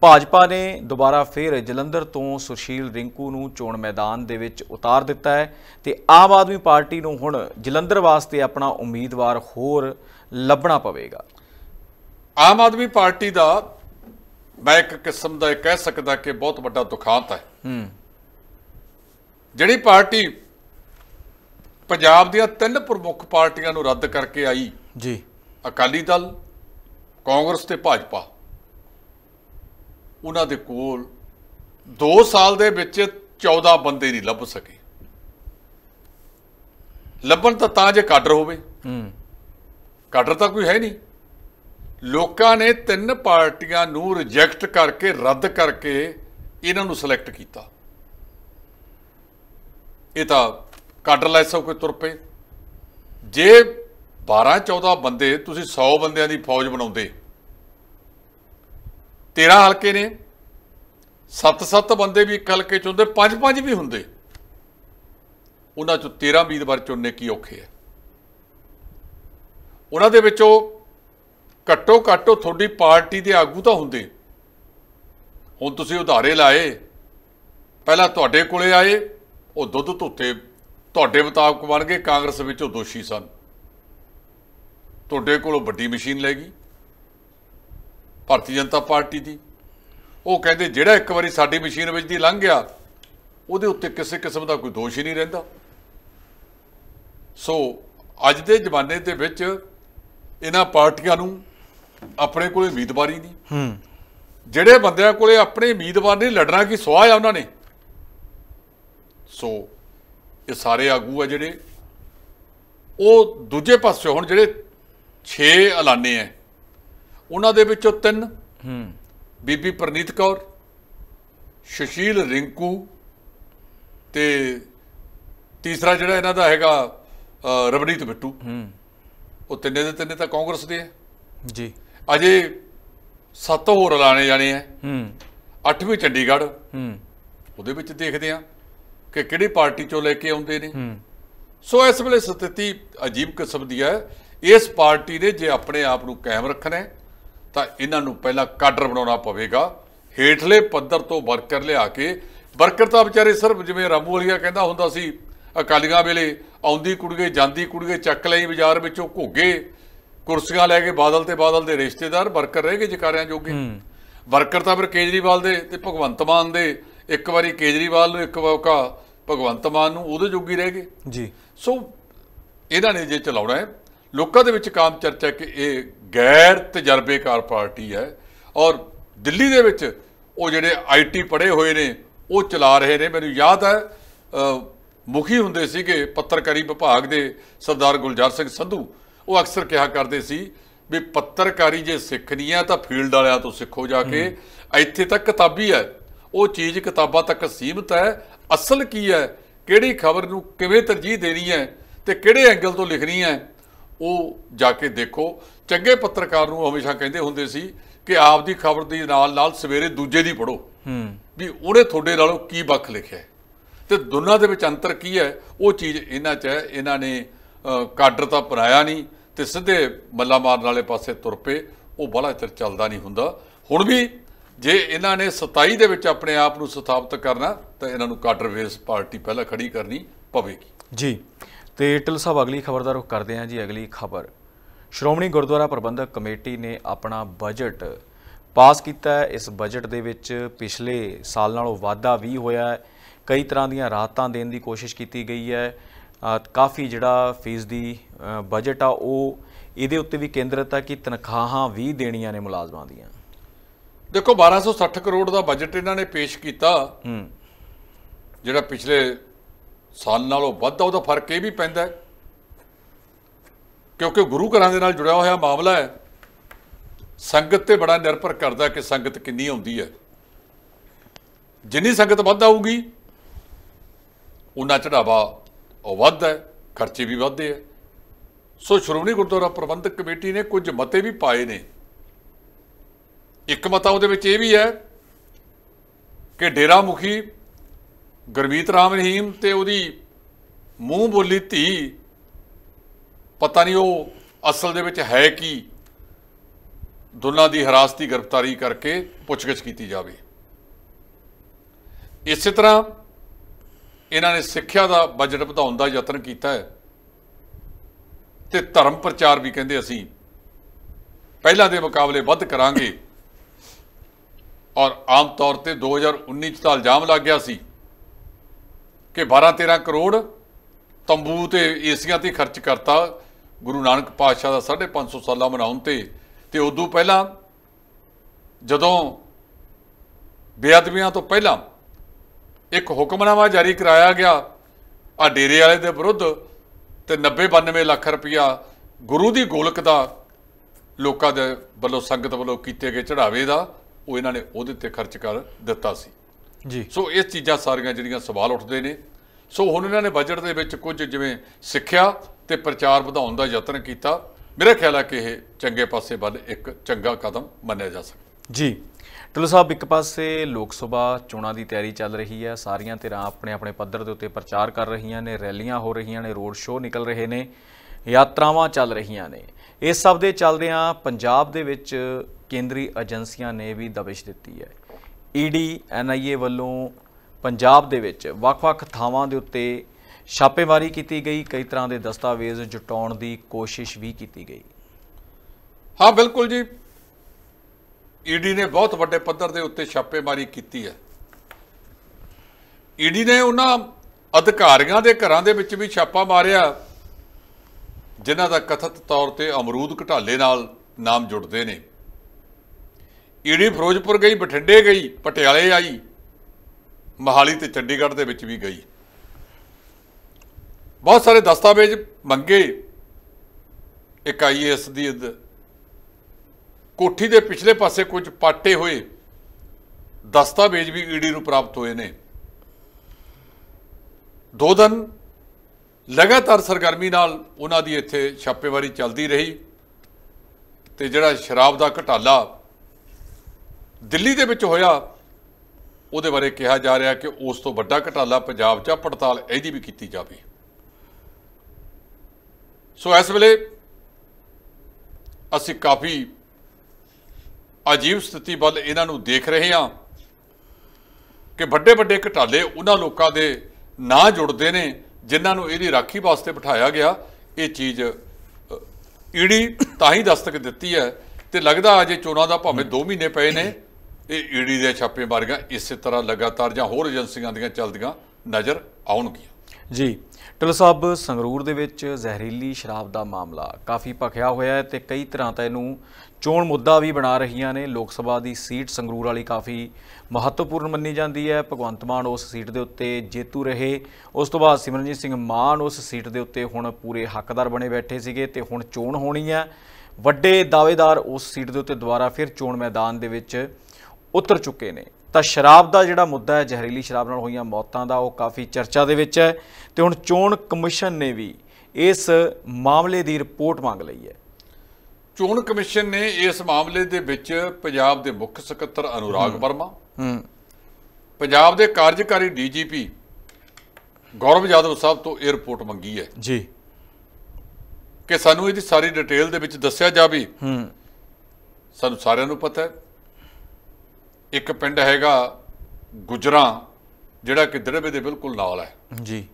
Speaker 1: ਭਾਜਪਾ ਨੇ ਦੁਬਾਰਾ ਫੇਰ ਜਲੰਧਰ ਤੋਂ ਸੁਸ਼ੀਲ ਰਿੰਕੂ ਨੂੰ ਚੋਣ ਮੈਦਾਨ ਦੇ ਵਿੱਚ ਉਤਾਰ ਦਿੱਤਾ ਹੈ ਤੇ ਆਮ ਆਦਮੀ ਪਾਰਟੀ ਨੂੰ ਹੁਣ ਜਲੰਧਰ ਵਾਸਤੇ ਆਪਣਾ ਉਮੀਦਵਾਰ ਹੋਰ ਲੱਭਣਾ ਪਵੇਗਾ
Speaker 2: ਆਮ ਆਦਮੀ ਪਾਰਟੀ ਦਾ ਮੈਂ ਇੱਕ ਕਿਸਮ ਦਾ ਕਹਿ ਸਕਦਾ ਕਿ ਬਹੁਤ ਵੱਡਾ ਦੁਖਾਂਤ ਹੈ ਹੂੰ ਜਿਹੜੀ ਪਾਰਟੀ ਪੰਜਾਬ ਦੀਆਂ ਤਿੰਨ ਪ੍ਰਮੁੱਖ ਪਾਰਟੀਆਂ ਨੂੰ ਰੱਦ ਕਰਕੇ ਆਈ ਜੀ ਅਕਾਲੀ ਦਲ ਕਾਂਗਰਸ ਤੇ ਭਾਜਪਾ ਉਹਨਾਂ ਦੇ ਕੋਲ 2 ਸਾਲ ਦੇ ਵਿੱਚ 14 ਬੰਦੇ ਨਹੀਂ ਲੱਭ ਸਕੇ ਲੱਭਣ ਤਾਂ ਤਾਂ ਜੇ ਕਾਡਰ ਹੋਵੇ ਹੂੰ ਕਾਡਰ ਤਾਂ ਕੋਈ ਹੈ ਨਹੀਂ ਲੋਕਾਂ ਨੇ ਤਿੰਨ ਪਾਰਟੀਆਂ ਨੂੰ ਰਿਜੈਕਟ ਕਰਕੇ ਰੱਦ ਕਰਕੇ ਇਹਨਾਂ ਨੂੰ ਸਿਲੈਕਟ ਕੀਤਾ ਇਹ ਤਾਂ ਕਾਡਰ ਸਭ ਕੋਈ ਤੁਰ ਪਏ ਜੇ 12 14 ਬੰਦੇ ਤੁਸੀਂ 100 ਬੰਦਿਆਂ ਦੀ ਫੌਜ ਬਣਾਉਂਦੇ 13 ਹਲਕੇ ਨੇ 7-7 ਬੰਦੇ ਵੀ ਇੱਕ ਹਲਕੇ ਚ 5-5 ਵੀ ਹੁੰਦੇ ਉਹਨਾਂ ਚੋਂ 13 ਉਮੀਦਵਾਰ ਚੁਣਨੇ ਕੀ ਔਖੇ ਆ ਉਹਨਾਂ ਦੇ ਵਿੱਚੋਂ ਘੱਟੋ ਘੱਟੋ ਤੁਹਾਡੀ ਪਾਰਟੀ ਦੇ ਆਗੂ ਤਾਂ ਹੁੰਦੇ ਹੁਣ ਤੁਸੀਂ ਉਧਾਰੇ ਲਾਏ ਪਹਿਲਾਂ ਤੁਹਾਡੇ ਕੋਲੇ ਆਏ ਉਹ ਦੁੱਧ ਧੁੱਤੇ ਤੁਹਾਡੇ ਮੁਤਾਬਕ ਬਣ ਗਏ ਕਾਂਗਰਸ ਵਿੱਚ ਉਹ ਦੋਸ਼ੀ ਸਨ ਤੁਹਾਡੇ ਕੋਲੋਂ ਵੱਡੀ ਮਸ਼ੀਨ ਲੈ ਗਈ ਭਾਰਤੀ ਜਨਤਾ ਪਾਰਟੀ ਦੀ ਉਹ ਕਹਿੰਦੇ ਜਿਹੜਾ ਇੱਕ ਵਾਰੀ ਸਾਡੀ ਮਸ਼ੀਨ ਵਿੱਚ ਦੀ ਲੰਘ ਗਿਆ ਉਹਦੇ ਉੱਤੇ ਕਿਸੇ ਕਿਸਮ ਦਾ ਕੋਈ ਦੋਸ਼ ਹੀ ਨਹੀਂ ਰਹਿੰਦਾ ਸੋ ਅੱਜ ਦੇ ਜ਼ਮਾਨੇ ਦੇ ਵਿੱਚ ਇਹਨਾਂ ਪਾਰਟੀਆਂ ਨੂੰ ਆਪਣੇ ਕੋਲੇ ਉਮੀਦਵਾਰੀ ਨਹੀਂ ਹੂੰ ਜਿਹੜੇ ਬੰਦਿਆਂ ਕੋਲੇ ਆਪਣੇ ਉਮੀਦਵਾਰ ਨਹੀਂ ਲੜਨਾ ਕੀ ਸਵਾਹ ਆ ਉਹਨਾਂ ਨੇ ਸੋ ਇਹ ਸਾਰੇ ਆਗੂ ਆ ਜਿਹੜੇ ਉਹ ਦੂਜੇ ਪਾਸੇ ਹੁਣ ਜਿਹੜੇ 6 ਐਲਾਨੇ ਆ ਉਹਨਾਂ ਦੇ ਵਿੱਚੋਂ ਤਿੰਨ ਹੂੰ ਬੀਬੀ ਪ੍ਰਨੀਤ ਕੌਰ ਸ਼ਸ਼ੀਲ ਰਿੰਕੂ ਤੇ ਤੀਸਰਾ ਜਿਹੜਾ ਇਹਨਾਂ ਦਾ ਹੈਗਾ ਰਵਨੀਤ ਬਿੱਟੂ ਹੂੰ ਉਹ ਤਿੰਨੇ ਦੇ ਤਿੰਨੇ ਤਾਂ ਕਾਂਗਰਸ ਦੇ ਆ ਜੀ ਅਜੇ ਸੱਤ ਹੋਰ ਲਾਣੇ ਜਾਣੇ ਆ ਹੂੰ ਅੱਠਵੀਂ ਚੰਡੀਗੜ੍ਹ ਹੂੰ ਉਹਦੇ ਵਿੱਚ ਦੇਖਦੇ ਆ ਕਿ ਕਿਹੜੀ ਪਾਰਟੀ ਚੋਂ ਲੈ ਕੇ ਆਉਂਦੇ ਨੇ ਹੂੰ ਸੋ ਇਸ ਵੇਲੇ ਸਥਿਤੀ ਅਜੀਬ ਕਿਸਮ ਦੀ ਹੈ ਇਸ ਪਾਰਟੀ ਨੇ ਜੇ ਆਪਣੇ ਆਪ ਨੂੰ ਕਾਇਮ ਰੱਖਣਾ ਹੈ ਤਾਂ ਇਹਨਾਂ ਨੂੰ ਪਹਿਲਾਂ ਕਾਡਰ ਬਣਾਉਣਾ ਪਵੇਗਾ ਹੇਠਲੇ ਪੱਧਰ ਤੋਂ ਵਰਕਰ ਲਿਆ ਕੇ ਵਰਕਰ ਤਾਂ ਵਿਚਾਰੇ ਸਿਰਫ ਜਿਵੇਂ ਰਾਮੂ ਵਾਲੀਆ ਕਹਿੰਦਾ ਹੁੰਦਾ ਸੀ ਅਕਾਲੀਆਂ ਵੇਲੇ ਆਉਂਦੀ ਕੁੜੀਏ ਜਾਂਦੀ ਕੁੜੀਏ ਚੱਕ ਲਈ ਬਾਜ਼ਾਰ ਵਿੱਚੋਂ ਘੋਗੇ ਕੁਰਸੀਆਂ ਲੈ ਕੇ ਬਾਦਲ ਤੇ ਬਾਦਲ ਦੇ ਰਿਸ਼ਤੇਦਾਰ ਵਰਕਰ ਰਹਿ ਗਏ ਜਕਾਰਿਆਂ ਜੋਗੇ ਵਰਕਰ ਤਾਂ ਫਿਰ ਕੇਜਰੀਵਾਲ ਦੇ ਤੇ ਭਗਵੰਤ ਮਾਨ ਦੇ ਇੱਕ ਵਾਰੀ ਕੇਜਰੀਵਾਲ ਨੂੰ ਇੱਕ ਵਕਾ ਭਗਵੰਤ ਮਾਨ ਨੂੰ ਉਹਦੇ ਜੋਗੀ ਰਹਿ ਗਏ ਜੀ ਸੋ ਇਹਨਾਂ ਨੇ ਜੇ ਚਲਾਉਣਾ ਹੈ ਲੋਕਾਂ ਦੇ ਵਿੱਚ ਕਾਮ ਚਰਚਾ ਕਿ ਇਹ ਗੈਰ ਤਜਰਬੇਕਾਰ ਪਾਰਟੀ ਹੈ ਔਰ ਦਿੱਲੀ ਦੇ ਵਿੱਚ ਉਹ ਜਿਹੜੇ ਆਈਟੀ ਪੜੇ ਹੋਏ ਨੇ ਉਹ ਚਲਾ ਰਹੇ ਨੇ ਮੈਨੂੰ ਯਾਦ ਹੈ ਮੁਖੀ ਹੁੰਦੇ ਸੀਗੇ ਪੱਤਰਕਾਰੀ ਵਿਭਾਗ ਦੇ ਸਰਦਾਰ ਗੁਲਜ਼ਾਰ ਸਿੰਘ ਸੰਧੂ ਉਹ ਅਕਸਰ ਕਿਹਾ ਕਰਦੇ ਸੀ ਵੀ ਪੱਤਰਕਾਰੀ ਜੇ ਸਿੱਖਣੀ ਆ ਤਾਂ ਫੀਲਡ ਵਾਲਿਆਂ ਤੋਂ ਸਿੱਖੋ ਜਾ ਕੇ ਇੱਥੇ ਤੱਕ ਕਿਤਾਬੀ ਹੈ ਉਹ ਚੀਜ਼ ਕਿਤਾਬਾਂ ਤੱਕ ਸੀਮਤ ਹੈ ਅਸਲ ਕੀ ਹੈ ਕਿਹੜੀ ਖਬਰ ਨੂੰ ਕਿਵੇਂ ਤਰਜੀਹ ਦੇਣੀ ਹੈ ਤੇ ਕਿਹੜੇ ਐਂਗਲ ਤੋਂ ਲਿਖਣੀ ਹੈ ਉਹ ਜਾ ਕੇ ਦੇਖੋ ਚੰਗੇ ਪੱਤਰਕਾਰ ਨੂੰ ਹਮੇਸ਼ਾ ਕਹਿੰਦੇ ਹੁੰਦੇ ਸੀ ਕਿ ਆਪ ਦੀ ਖਬਰ ਦੇ ਨਾਲ ਨਾਲ ਸਵੇਰੇ ਦੂਜੇ ਦੀ ਪੜੋ ਹੂੰ ਵੀ ਉਹਨੇ ਤੁਹਾਡੇ ਨਾਲੋਂ ਕੀ ਵੱਖ ਲਿਖਿਆ ਤੇ ਦੋਨਾਂ ਦੇ ਵਿੱਚ ਅੰਤਰ ਕੀ ਹੈ ਉਹ ਚੀਜ਼ ਇਹਨਾਂ 'ਚ ਹੈ ਇਹਨਾਂ ਨੇ ਕਾਡਰ ਤਾਂ ਪਰਾਇਆ ਨਹੀਂ ਤੇ ਸਿੱਧੇ ਮੱਲਾ ਮਾਰਨ ਵਾਲੇ ਪਾਸੇ ਤੁਰ ਪਏ ਉਹ ਬੜਾ ਇਤਰ ਚੱਲਦਾ ਨਹੀਂ ਹੁੰਦਾ ਹੁਣ ਵੀ ਜੇ ਇਹਨਾਂ ਨੇ 27 ਦੇ ਵਿੱਚ ਆਪਣੇ ਆਪ ਨੂੰ ਸਥਾਪਿਤ ਕਰਨਾ ਤਾਂ ਇਹਨਾਂ ਨੂੰ ਕਾਡਰ ਵੇਸ ਪਾਰਟੀ ਪਹਿਲਾਂ ਖੜੀ ਕਰਨੀ ਪਵੇਗੀ
Speaker 1: ਜੀ ਤੇ ਟਿਲ ਸਾਹਿਬ ਅਗਲੀ ਖਬਰ ਦਾ ਰੁਖ ਕਰਦੇ ਹਾਂ ਜੀ ਅਗਲੀ ਖਬਰ ਸ਼੍ਰੋਮਣੀ ਗੁਰਦੁਆਰਾ ਪ੍ਰਬੰਧਕ ਕਮੇਟੀ ਨੇ ਆਪਣਾ ਬਜਟ ਪਾਸ ਕੀਤਾ ਹੈ ਇਸ ਬਜਟ ਦੇ ਵਿੱਚ ਪਿਛਲੇ ਸਾਲ ਨਾਲੋਂ ਵਾਧਾ ਵੀ ਹੋਇਆ ਹੈ ਕਈ ਤਰ੍ਹਾਂ ਦੀਆਂ ਰਾਹਤਾਂ ਦੇਣ ਦੀ ਕੋਸ਼ਿਸ਼ ਕੀਤੀ ਗਈ ਹੈ ਕਾਫੀ ਜਿਹੜਾ ਫੀਸ ਦੀ ਬਜਟ ਆ ਉਹ ਇਹਦੇ ਉੱਤੇ ਵੀ ਕੇਂਦਰਿਤ ਆ ਕਿ ਤਨਖਾਹਾਂ ਵੀ ਦੇਣੀਆਂ ਨੇ ਮੁਲਾਜ਼ਮਾਂ ਦੀਆਂ
Speaker 2: ਦੇਖੋ 1260 ਕਰੋੜ ਦਾ ਬਜਟ ਇਹਨਾਂ ਨੇ ਪੇਸ਼ ਕੀਤਾ ਹੂੰ ਜਿਹੜਾ ਪਿਛਲੇ ਸਾਲ ਨਾਲੋਂ ਵੱਧ ਉਹਦਾ ਫਰਕ ਇਹ ਵੀ ਪੈਂਦਾ ਕਿਉਂਕਿ ਗੁਰੂ ਘਰਾਂ ਦੇ ਨਾਲ ਜੁੜਿਆ ਹੋਇਆ ਮਾਮਲਾ ਹੈ ਸੰਗਤ ਤੇ ਬੜਾ ਨਿਰਭਰ ਕਰਦਾ ਕਿ ਸੰਗਤ ਕਿੰਨੀ ਆਉਂਦੀ ਹੈ ਜਿੰਨੀ ਸੰਗਤ ਵੱਧ ਆਊਗੀ ਉਨਾ ਚੜਾਵਾ ਉਹ ਵੱਧ ਹੈ ਖਰਚੇ ਵੀ ਵੱਧਦੇ ਹੈ ਸੋ ਸ਼੍ਰੋਮਣੀ ਗੁਰਦੁਆਰਾ ਪ੍ਰਬੰਧਕ ਕਮੇਟੀ ਨੇ ਕੁਝ ਮਤੇ ਵੀ ਪਾਏ ਨੇ ਇੱਕ ਮਤਾ ਉਹਦੇ ਵਿੱਚ ਇਹ ਵੀ ਹੈ ਕਿ ਡੇਰਾ ਮੁਖੀ ਗੁਰਮੀਤ ਰਾਮ ਰਹੀਮ ਤੇ ਉਹਦੀ ਮੂੰਹ ਬੋਲੀ ਧੀ ਪਤਾ ਨਹੀਂ ਉਹ ਅਸਲ ਦੇ ਵਿੱਚ ਹੈ ਕੀ ਦੋਨਾਂ ਦੀ ਹਰਾਸਤੀ ਗ੍ਰਿਫਤਾਰੀ ਕਰਕੇ ਪੁੱਛਗਿੱਛ ਕੀਤੀ ਜਾਵੇ ਇਸੇ ਤਰ੍ਹਾਂ ਇਹਨਾਂ ਨੇ ਸਿੱਖਿਆ ਦਾ ਬਜਟ ਵਧਾਉਣ ਦਾ ਯਤਨ ਕੀਤਾ ਹੈ ਤੇ ਧਰਮ ਪ੍ਰਚਾਰ ਵੀ ਕਹਿੰਦੇ ਅਸੀਂ ਪਹਿਲਾਂ ਦੇ ਮੁਕਾਬਲੇ ਵੱਧ ਕਰਾਂਗੇ ਔਰ ਆਮ ਤੌਰ ਤੇ 2019 ਚ ਤਾਂ ਇਲਜ਼ਾਮ ਲੱਗ ਗਿਆ ਸੀ ਕਿ 12-13 ਕਰੋੜ ਤੰਬੂ ਤੇ ਏਸੀਆਂ ਤੇ ਖਰਚ ਕਰਤਾ ਗੁਰੂ ਨਾਨਕ ਪਾਤਸ਼ਾਹ ਦਾ 550 ਸਾਲਾ ਮਨਾਉਣ ਤੇ ਤੇ ਉਦੋਂ ਪਹਿਲਾਂ ਜਦੋਂ ਬੇਅਦਬੀਆਂ ਤੋਂ ਪਹਿਲਾਂ ਇੱਕ ਹੁਕਮਨਾਮਾ ਜਾਰੀ ਕਰਾਇਆ ਗਿਆ ਆ ਡੇਰੇ ਵਾਲੇ ਦੇ ਵਿਰੁੱਧ ਤੇ 90 92 ਲੱਖ ਰੁਪਇਆ ਗੁਰੂ ਦੀ ਗੋਲਕ ਦਾ ਲੋਕਾਂ ਦੇ ਵੱਲੋਂ ਸੰਗਤ ਵੱਲੋਂ ਕੀਤੇ ਗਏ ਚੜਾਵੇ ਦਾ ਉਹ ਇਹਨਾਂ ਨੇ ਉਹਦੇ ਤੇ ਖਰਚ ਕਰ ਦਿੱਤਾ ਸੀ ਜੀ ਸੋ ਇਹ ਚੀਜ਼ਾਂ ਸਾਰੀਆਂ ਜਿਹੜੀਆਂ ਸਵਾਲ ਉੱਠਦੇ ਨੇ ਸੋ ਹੁਣ ਇਹਨਾਂ ਨੇ ਬਜਟ ਦੇ ਵਿੱਚ ਕੁਝ ਜਿਵੇਂ ਸਿੱਖਿਆ ਤੇ ਪ੍ਰਚਾਰ ਵਧਾਉਣ ਦਾ ਯਤਨ ਕੀਤਾ ਮੇਰੇ ਖਿਆਲ ਆ ਕਿ ਇਹ ਚੰਗੇ ਪਾਸੇ ਵੱਲ ਇੱਕ ਚੰਗਾ ਕਦਮ ਮੰਨਿਆ ਜਾ ਸਕਦਾ
Speaker 1: ਜੀ ਟਲੂ ਸਾਹਿਬ ਇੱਕ ਪਾਸੇ ਲੋਕ ਸਭਾ ਚੋਣਾਂ ਦੀ ਤਿਆਰੀ ਚੱਲ ਰਹੀ ਹੈ ਸਾਰੀਆਂ ਧਿਰਾਂ ਆਪਣੇ ਆਪਣੇ ਪੱਧਰ ਦੇ ਉੱਤੇ ਪ੍ਰਚਾਰ ਕਰ ਰਹੀਆਂ ਨੇ ਰੈਲੀਆਂ ਹੋ ਰਹੀਆਂ ਨੇ ਰੋਡ ਸ਼ੋਅ ਨਿਕਲ ਰਹੇ ਨੇ ਯਾਤਰਾਵਾਂ ਚੱਲ ਰਹੀਆਂ ਨੇ ਇਸ ਸਭ ਦੇ ਚੱਲਦਿਆਂ ਪੰਜਾਬ ਦੇ ਵਿੱਚ ਕੇਂਦਰੀ ਏਜੰਸੀਆਂ ਨੇ ਵੀ ਦਬਿਸ਼ ਦਿੱਤੀ ਹੈ ਈਡੀ ਐਨਆਈਏ ਵੱਲੋਂ ਪੰਜਾਬ ਦੇ ਵਿੱਚ ਵੱਖ-ਵੱਖ ਥਾਵਾਂ ਦੇ ਉੱਤੇ ਛਾਪੇਮਾਰੀ ਕੀਤੀ ਗਈ ਕਈ ਤਰ੍ਹਾਂ ਦੇ ਦਸਤਾਵੇਜ਼ ਜੁਟਾਉਣ ਦੀ
Speaker 2: ਕੋਸ਼ਿਸ਼ ਵੀ ਕੀਤੀ ਗਈ ਹਾਂ ਬਿਲਕੁਲ ਜੀ ਈਡੀ ਨੇ ਬਹੁਤ ਵੱਡੇ ਪੱਧਰ ਦੇ ਉੱਤੇ ਛਾਪੇਮਾਰੀ ਕੀਤੀ ਹੈ ਈਡੀ ਨੇ ਉਹਨਾਂ ਅਧਿਕਾਰੀਆਂ ਦੇ ਘਰਾਂ ਦੇ ਵਿੱਚ ਵੀ ਛਾਪਾ ਮਾਰਿਆ ਜਿਨ੍ਹਾਂ ਦਾ ਕਥਿਤ ਤੌਰ ਤੇ ਅਮਰੂਦ ਘਟਾਲੇ ਨਾਲ ਨਾਮ ਜੁੜਦੇ ਨੇ ਈਡੀ ਫਿਰੋਜ਼ਪੁਰ ਗਈ ਬਠਿੰਡੇ ਗਈ ਪਟਿਆਲੇ ਆਈ ਮਹਾਲੀ ਤੇ ਚੰਡੀਗੜ੍ਹ ਦੇ ਵਿੱਚ ਵੀ ਗਈ ਬਹੁਤ ਸਾਰੇ ਦਸਤਾਵੇਜ਼ ਮੰਗੇ ਇੱਕ ਆਈਐਸ ਦੀ ਕੋਠੀ ਦੇ ਪਿਛਲੇ ਪਾਸੇ ਕੁਝ ਪਾਟੇ ਹੋਏ ਦਸਤਾਵੇਜ਼ ਵੀ ਈਡੀ ਨੂੰ ਪ੍ਰਾਪਤ ਹੋਏ ਨੇ ਦੋ ਦਿਨ ਲਗਾਤਾਰ ਸਰਗਰਮੀ ਨਾਲ ਉਹਨਾਂ ਦੀ ਇੱਥੇ ਛਾਪੇਵਾਰੀ ਚੱਲਦੀ ਰਹੀ ਤੇ ਜਿਹੜਾ ਸ਼ਰਾਬ ਦਾ ਘਟਾਲਾ ਦਿੱਲੀ ਦੇ ਵਿੱਚ ਹੋਇਆ ਉਹਦੇ ਬਾਰੇ ਕਿਹਾ ਜਾ ਰਿਹਾ ਕਿ ਉਸ ਤੋਂ ਵੱਡਾ ਘਟਾਲਾ ਪੰਜਾਬ 'ਚ ਪੜਤਾਲ ਇਹਦੀ ਵੀ ਕੀਤੀ ਜਾਵੇ ਸੋ ਇਸ ਵੇਲੇ ਅਸੀਂ ਕਾਫੀ ਅਜੀਬ ਸਥਿਤੀ ਵੱਲ ਇਹਨਾਂ ਨੂੰ ਦੇਖ ਰਹੇ ਹਾਂ ਕਿ ਵੱਡੇ ਵੱਡੇ ਘਟਾਲੇ ਉਹਨਾਂ ਲੋਕਾਂ ਦੇ ਨਾਂ ਜੁੜਦੇ ਨੇ ਜਿਨ੍ਹਾਂ ਨੂੰ ਇਹਦੀ ਰਾਖੀ ਵਾਸਤੇ ਬਿਠਾਇਆ ਗਿਆ ਇਹ ਚੀਜ਼ ਈੜੀ ਤਾਂ ਹੀ ਦਸਤਕ ਦਿੱਤੀ ਹੈ ਤੇ ਲੱਗਦਾ ਅਜੇ ਚੋਣਾਂ ਦਾ ਭਾਵੇਂ 2 ਮਹੀਨੇ ਪਏ ਨੇ ਇਹ ਈਡੀ ਦੇ ਛਾਪੇ ਮਾਰਗਾ ਇਸੇ ਤਰ੍ਹਾਂ ਲਗਾਤਾਰ ਜਾਂ ਹੋਰ ਏਜੰਸੀਆਂ ਦੀਆਂ ਚਲਦੀਆਂ ਨਜ਼ਰ ਆਉਣਗੀਆਂ
Speaker 1: ਜੀ ਟਲ ਸਾਹਿਬ ਸੰਗਰੂਰ ਦੇ ਵਿੱਚ ਜ਼ਹਿਰੀਲੀ ਸ਼ਰਾਬ ਦਾ ਮਾਮਲਾ ਕਾਫੀ ਭਖਿਆ ਹੋਇਆ ਹੈ ਤੇ ਕਈ ਤਰ੍ਹਾਂ ਤਾਂ ਇਹਨੂੰ ਚੋਣ ਮੁੱਦਾ ਵੀ ਬਣਾ ਰਹੀਆਂ ਨੇ ਲੋਕ ਸਭਾ ਦੀ ਸੀਟ ਸੰਗਰੂਰ ਵਾਲੀ ਕਾਫੀ ਮਹੱਤਵਪੂਰਨ ਮੰਨੀ ਜਾਂਦੀ ਹੈ ਭਗਵੰਤ ਮਾਨ ਉਸ ਸੀਟ ਦੇ ਉੱਤੇ ਜੇਤੂ ਰਹੇ ਉਸ ਤੋਂ ਬਾਅਦ ਸਿਮਰਨਜੀਤ ਸਿੰਘ ਮਾਨ ਉਸ ਸੀਟ ਦੇ ਉੱਤੇ ਹੁਣ ਪੂਰੇ ਹੱਕਦਾਰ ਬਣੇ ਬੈਠੇ ਸੀਗੇ ਤੇ ਹੁਣ ਚੋਣ ਹੋਣੀ ਹੈ ਵੱਡੇ ਦਾਅਵੇਦਾਰ ਉਸ ਸੀਟ ਦੇ ਉੱਤੇ ਦੁਬਾਰਾ ਫਿਰ ਚੋਣ ਮੈਦਾਨ ਦੇ ਵਿੱਚ ਉਤਰ ਚੁੱਕੇ ਨੇ ਤਾਂ ਸ਼ਰਾਬ ਦਾ ਜਿਹੜਾ ਮੁੱਦਾ ਹੈ ਜ਼ਹਿਰੀਲੀ ਸ਼ਰਾਬ ਨਾਲ ਹੋਈਆਂ ਮੌਤਾਂ ਦਾ ਉਹ ਕਾਫੀ ਚਰਚਾ ਦੇ ਵਿੱਚ ਹੈ ਤੇ ਹੁਣ ਚੋਣ ਕਮਿਸ਼ਨ ਨੇ ਵੀ ਇਸ ਮਾਮਲੇ ਦੀ ਰਿਪੋਰਟ ਮੰਗ ਲਈ ਹੈ
Speaker 2: ਚੋਣ ਕਮਿਸ਼ਨ ਨੇ ਇਸ ਮਾਮਲੇ ਦੇ ਵਿੱਚ ਪੰਜਾਬ ਦੇ ਮੁੱਖ ਸਕੱਤਰ ਅਨੁਰਾਗ ਵਰਮਾ ਪੰਜਾਬ ਦੇ ਕਾਰਜਕਾਰੀ ਡੀਜੀਪੀ ਗੌਰਵ ਜਾਦਵ ਸਾਹਿਬ ਤੋਂ ਇਹ ਰਿਪੋਰਟ ਮੰਗੀ ਹੈ ਜੀ ਕਿ ਸਾਨੂੰ ਇਹਦੀ ਸਾਰੀ ਡਿਟੇਲ ਦੇ ਵਿੱਚ ਦੱਸਿਆ ਜਾਵੇ ਹੂੰ ਸਾਨੂੰ ਸਾਰਿਆਂ ਨੂੰ ਪਤਾ ਹੈ ਇੱਕ ਪਿੰਡ ਹੈਗਾ ਗੁਜਰਾ ਜਿਹੜਾ ਕਿ ਦਰਬੇ ਦੇ ਬਿਲਕੁਲ ਨਾਲ ਹੈ ਜੀ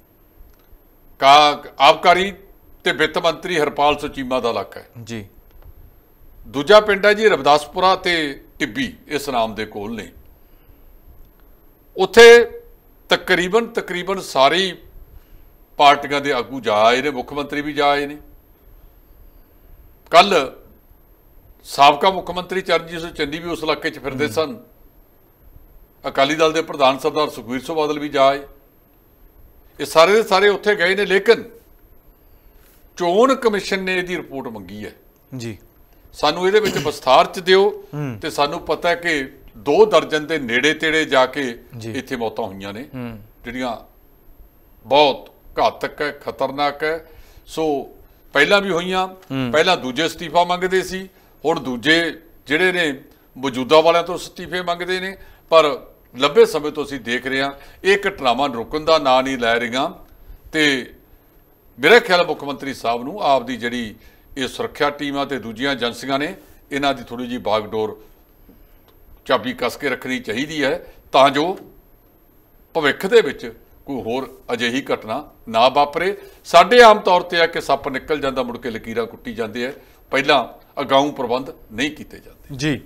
Speaker 2: ਕਾ ਆਪਕਾਰੀ ਤੇ ਵਿੱਤ ਮੰਤਰੀ ਹਰਪਾਲ ਸੁਚੀਮਾ ਦਾ ਇਲਾਕਾ ਹੈ ਜੀ ਦੂਜਾ ਪਿੰਡ ਹੈ ਜੀ ਰਵਦਾਸਪੁਰਾ ਤੇ ਟਿੱਬੀ ਇਸ ਨਾਮ ਦੇ ਕੋਲ ਨੇ ਉੱਥੇ ਤਕਰੀਬਨ ਤਕਰੀਬਨ ਸਾਰੀ ਪਾਰਟੀਆਂ ਦੇ ਆਗੂ ਜਾ ਆਏ ਨੇ ਮੁੱਖ ਮੰਤਰੀ ਵੀ ਜਾ ਆਏ ਨੇ ਕੱਲ ਸਾਬਕਾ ਮੁੱਖ ਮੰਤਰੀ ਚਰਨਜੀਤ ਸਿੰਘ ਚੰਦੀ ਵੀ ਉਸ ਇਲਾਕੇ 'ਚ ਫਿਰਦੇ ਸਨ ਅਕਾਲੀ ਦਲ ਦੇ ਪ੍ਰਧਾਨ ਸਰਦਾਰ ਸੁਖਵੀਰ ਸਿੰਘ ਬਾਦਲ ਵੀ ਜਾਏ ਇਹ ਸਾਰੇ ਦੇ ਸਾਰੇ ਉੱਥੇ ਗਏ ਨੇ ਲੇਕਿਨ ਚੋਣ ਕਮਿਸ਼ਨ ਨੇ ਇਹਦੀ ਰਿਪੋਰਟ ਮੰਗੀ ਹੈ ਜੀ ਸਾਨੂੰ ਇਹਦੇ ਵਿੱਚ ਵਿਸਥਾਰ ਚ ਦਿਓ ਤੇ ਸਾਨੂੰ ਪਤਾ ਹੈ ਕਿ ਦੋ ਦਰਜਨ ਦੇ ਨੇੜੇ ਤੇੜੇ ਜਾ ਕੇ ਇੱਥੇ ਮੌਤਾਂ ਹੋਈਆਂ ਨੇ ਜਿਹੜੀਆਂ ਬਹੁਤ ਘਾਤਕ ਹੈ ਖਤਰਨਾਕ ਹੈ ਸੋ ਪਹਿਲਾਂ ਵੀ ਹੋਈਆਂ ਪਹਿਲਾਂ ਦੂਜੇ ਅਸਤੀਫਾ ਮੰਗਦੇ ਸੀ ਹੁਣ ਦੂਜੇ ਜਿਹੜੇ ਨੇ ਮੌਜੂਦਾ ਵਾਲਿਆਂ ਤੋਂ ਅਸਤੀਫੇ ਮੰਗਦੇ ਨੇ ਪਰ ਲੰਬੇ ਸਮੇਂ ਤੋਂ ਅਸੀਂ ਦੇਖ ਰਹੇ ਹਾਂ ਇਹ ਘਟਨਾਵਾਂ ਰੁਕਣ ਦਾ ਨਾਂ ਨਹੀਂ ਲੈ ਰਹੀਆਂ ਤੇ ਮੇਰੇ ਖਿਆਲ ਮੁੱਖ ਮੰਤਰੀ ਸਾਹਿਬ ਨੂੰ ਆਪ ਦੀ ਜਿਹੜੀ ਇਹ ਸੁਰੱਖਿਆ ਟੀਮਾਂ ਤੇ ਦੂਜੀਆਂ ਏਜੰਸੀਆਂ ਨੇ ਇਹਨਾਂ ਦੀ ਥੋੜੀ ਜੀ ਬਾਗਡੋਰ ਚਾਬੀ ਕੱਸ ਕੇ ਰੱਖਣੀ ਚਾਹੀਦੀ ਹੈ ਤਾਂ ਜੋ ਭਵਿੱਖ ਦੇ ਵਿੱਚ ਕੋਈ ਹੋਰ ਅਜਿਹੀ ਘਟਨਾ ਨਾ ਵਾਪਰੇ ਸਾਡੇ ਆਮ ਤੌਰ ਤੇ ਆ ਕਿ ਸੱਪ ਨਿਕਲ ਜਾਂਦਾ ਮੁੜ ਕੇ ਲਕੀਰਾਂ ਕੁੱਟੀ ਜਾਂਦੇ ਆ ਪਹਿਲਾਂ ਅਗਾਊਂ ਪ੍ਰਬੰਧ ਨਹੀਂ ਕੀਤੇ
Speaker 1: ਜਾਂਦੇ ਜੀ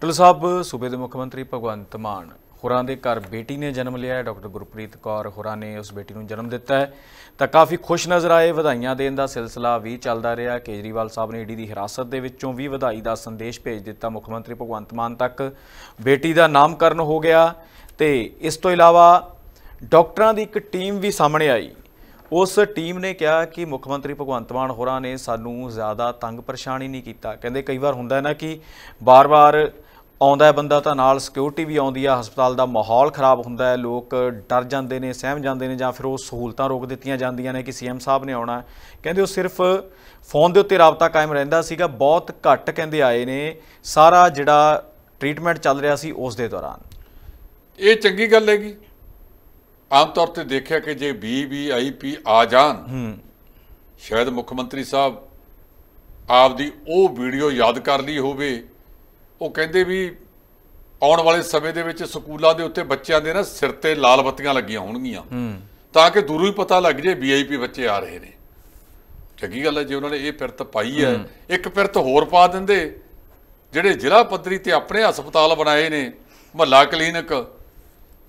Speaker 1: ਟਲ ਸਾਹਿਬ ਸੂਬੇ ਦੇ ਮੁੱਖ ਮੰਤਰੀ ਭਗਵੰਤ ਮਾਨ ਹੋਰਾਂ ਦੇ ਘਰ ਬੇਟੀ ਨੇ ਜਨਮ ਲਿਆ ਹੈ ਡਾਕਟਰ ਗੁਰਪ੍ਰੀਤ ਕੌਰ ਹੋਰਾਂ ਨੇ ਉਸ ਬੇਟੀ ਨੂੰ ਜਨਮ ਦਿੱਤਾ ਹੈ ਤਾਂ ਕਾਫੀ ਖੁਸ਼ ਨਜ਼ਰ ਆਏ ਵਧਾਈਆਂ ਦੇਣ ਦਾ ਸਿਲਸਿਲਾ ਵੀ ਚੱਲਦਾ ਰਿਹਾ ਕੇਜਰੀਵਾਲ ਸਾਹਿਬ ਨੇ ਈਡੀ ਦੀ ਹਿਰਾਸਤ ਦੇ ਵਿੱਚੋਂ ਵੀ ਵਧਾਈ ਦਾ ਸੰਦੇਸ਼ ਭੇਜ ਦਿੱਤਾ ਮੁੱਖ ਮੰਤਰੀ ਭਗਵੰਤ ਮਾਨ ਤੱਕ ਬੇਟੀ ਦਾ ਨਾਮਕਰਨ ਹੋ ਗਿਆ ਤੇ ਇਸ ਤੋਂ ਇਲਾਵਾ ਡਾਕਟਰਾਂ ਦੀ ਇੱਕ ਟੀਮ ਵੀ ਸਾਹਮਣੇ ਆਈ ਉਸ ਟੀਮ ਨੇ ਕਿਹਾ ਕਿ ਮੁੱਖ ਮੰਤਰੀ ਭਗਵੰਤ ਮਾਨ ਹੋਰਾਂ ਨੇ ਸਾਨੂੰ ਜ਼ਿਆਦਾ ਤੰਗ ਪਰੇਸ਼ਾਨੀ ਨਹੀਂ ਕੀਤਾ ਕਹਿੰਦੇ ਕਈ ਵਾਰ ਹੁੰਦਾ ਹੈ ਨਾ ਕਿ ਬਾਰ-ਬਾਰ ਆਉਂਦਾ ਬੰਦਾ ਤਾਂ ਨਾਲ ਸਿਕਿਉਰਿਟੀ ਵੀ ਆਉਂਦੀ ਆ ਹਸਪਤਾਲ ਦਾ ਮਾਹੌਲ ਖਰਾਬ ਹੁੰਦਾ ਹੈ ਲੋਕ ਡਰ ਜਾਂਦੇ ਨੇ ਸਹਿਮ ਜਾਂਦੇ ਨੇ ਜਾਂ ਫਿਰ ਉਹ ਸਹੂਲਤਾਂ ਰੋਕ ਦਿੱਤੀਆਂ ਜਾਂਦੀਆਂ ਨੇ ਕਿ ਸੀਐਮ ਸਾਹਿਬ ਨੇ ਆਉਣਾ ਕਹਿੰਦੇ ਉਹ ਸਿਰਫ ਫੋਨ ਦੇ ਉੱਤੇ ਰਾਬਤਾ ਕਾਇਮ ਰਹਿੰਦਾ ਸੀਗਾ ਬਹੁਤ ਘੱਟ ਕਹਿੰਦੇ ਆਏ ਨੇ ਸਾਰਾ ਜਿਹੜਾ ਟ੍ਰੀਟਮੈਂਟ ਚੱਲ ਰਿਹਾ ਸੀ ਉਸ ਦੇ ਦੌਰਾਨ
Speaker 2: ਇਹ ਚੰਗੀ ਗੱਲ ਹੈਗੀ ਆਮ ਤੌਰ ਤੇ ਦੇਖਿਆ ਕਿ ਜੇ ਬੀਬੀਆਈਪੀ ਆ ਜਾਣ ਹੂੰ ਸ਼ਾਇਦ ਮੁੱਖ ਮੰਤਰੀ ਸਾਹਿਬ ਆਪ ਦੀ ਉਹ ਵੀਡੀਓ ਯਾਦ ਕਰ ਲਈ ਹੋਵੇ ਉਹ ਕਹਿੰਦੇ ਵੀ ਆਉਣ ਵਾਲੇ ਸਮੇਂ ਦੇ ਵਿੱਚ ਸਕੂਲਾਂ ਦੇ ਉੱਤੇ ਬੱਚਿਆਂ ਦੇ ਨਾ ਸਿਰ ਤੇ ਲਾਲ ਬੱਤੀਆਂ ਲੱਗੀਆਂ ਹੋਣਗੀਆਂ ਤਾਂ ਕਿ ਦੂਰੋਂ ਹੀ ਪਤਾ ਲੱਗ ਜੇ ਵੀਆਈਪੀ ਬੱਚੇ ਆ ਰਹੇ ਨੇ ਚੰਗੀ ਗੱਲ ਹੈ ਜੇ ਉਹਨਾਂ ਨੇ ਇਹ ਪਿਰਤ ਪਾਈ ਹੈ ਇੱਕ ਪਿਰਤ ਹੋਰ ਪਾ ਦਿੰਦੇ ਜਿਹੜੇ ਜ਼ਿਲ੍ਹਾ ਪੱਧਰੀ ਤੇ ਆਪਣੇ ਹਸਪਤਾਲ ਬਣਾਏ ਨੇ ਮਹੱਲਾ ਕਲੀਨਿਕ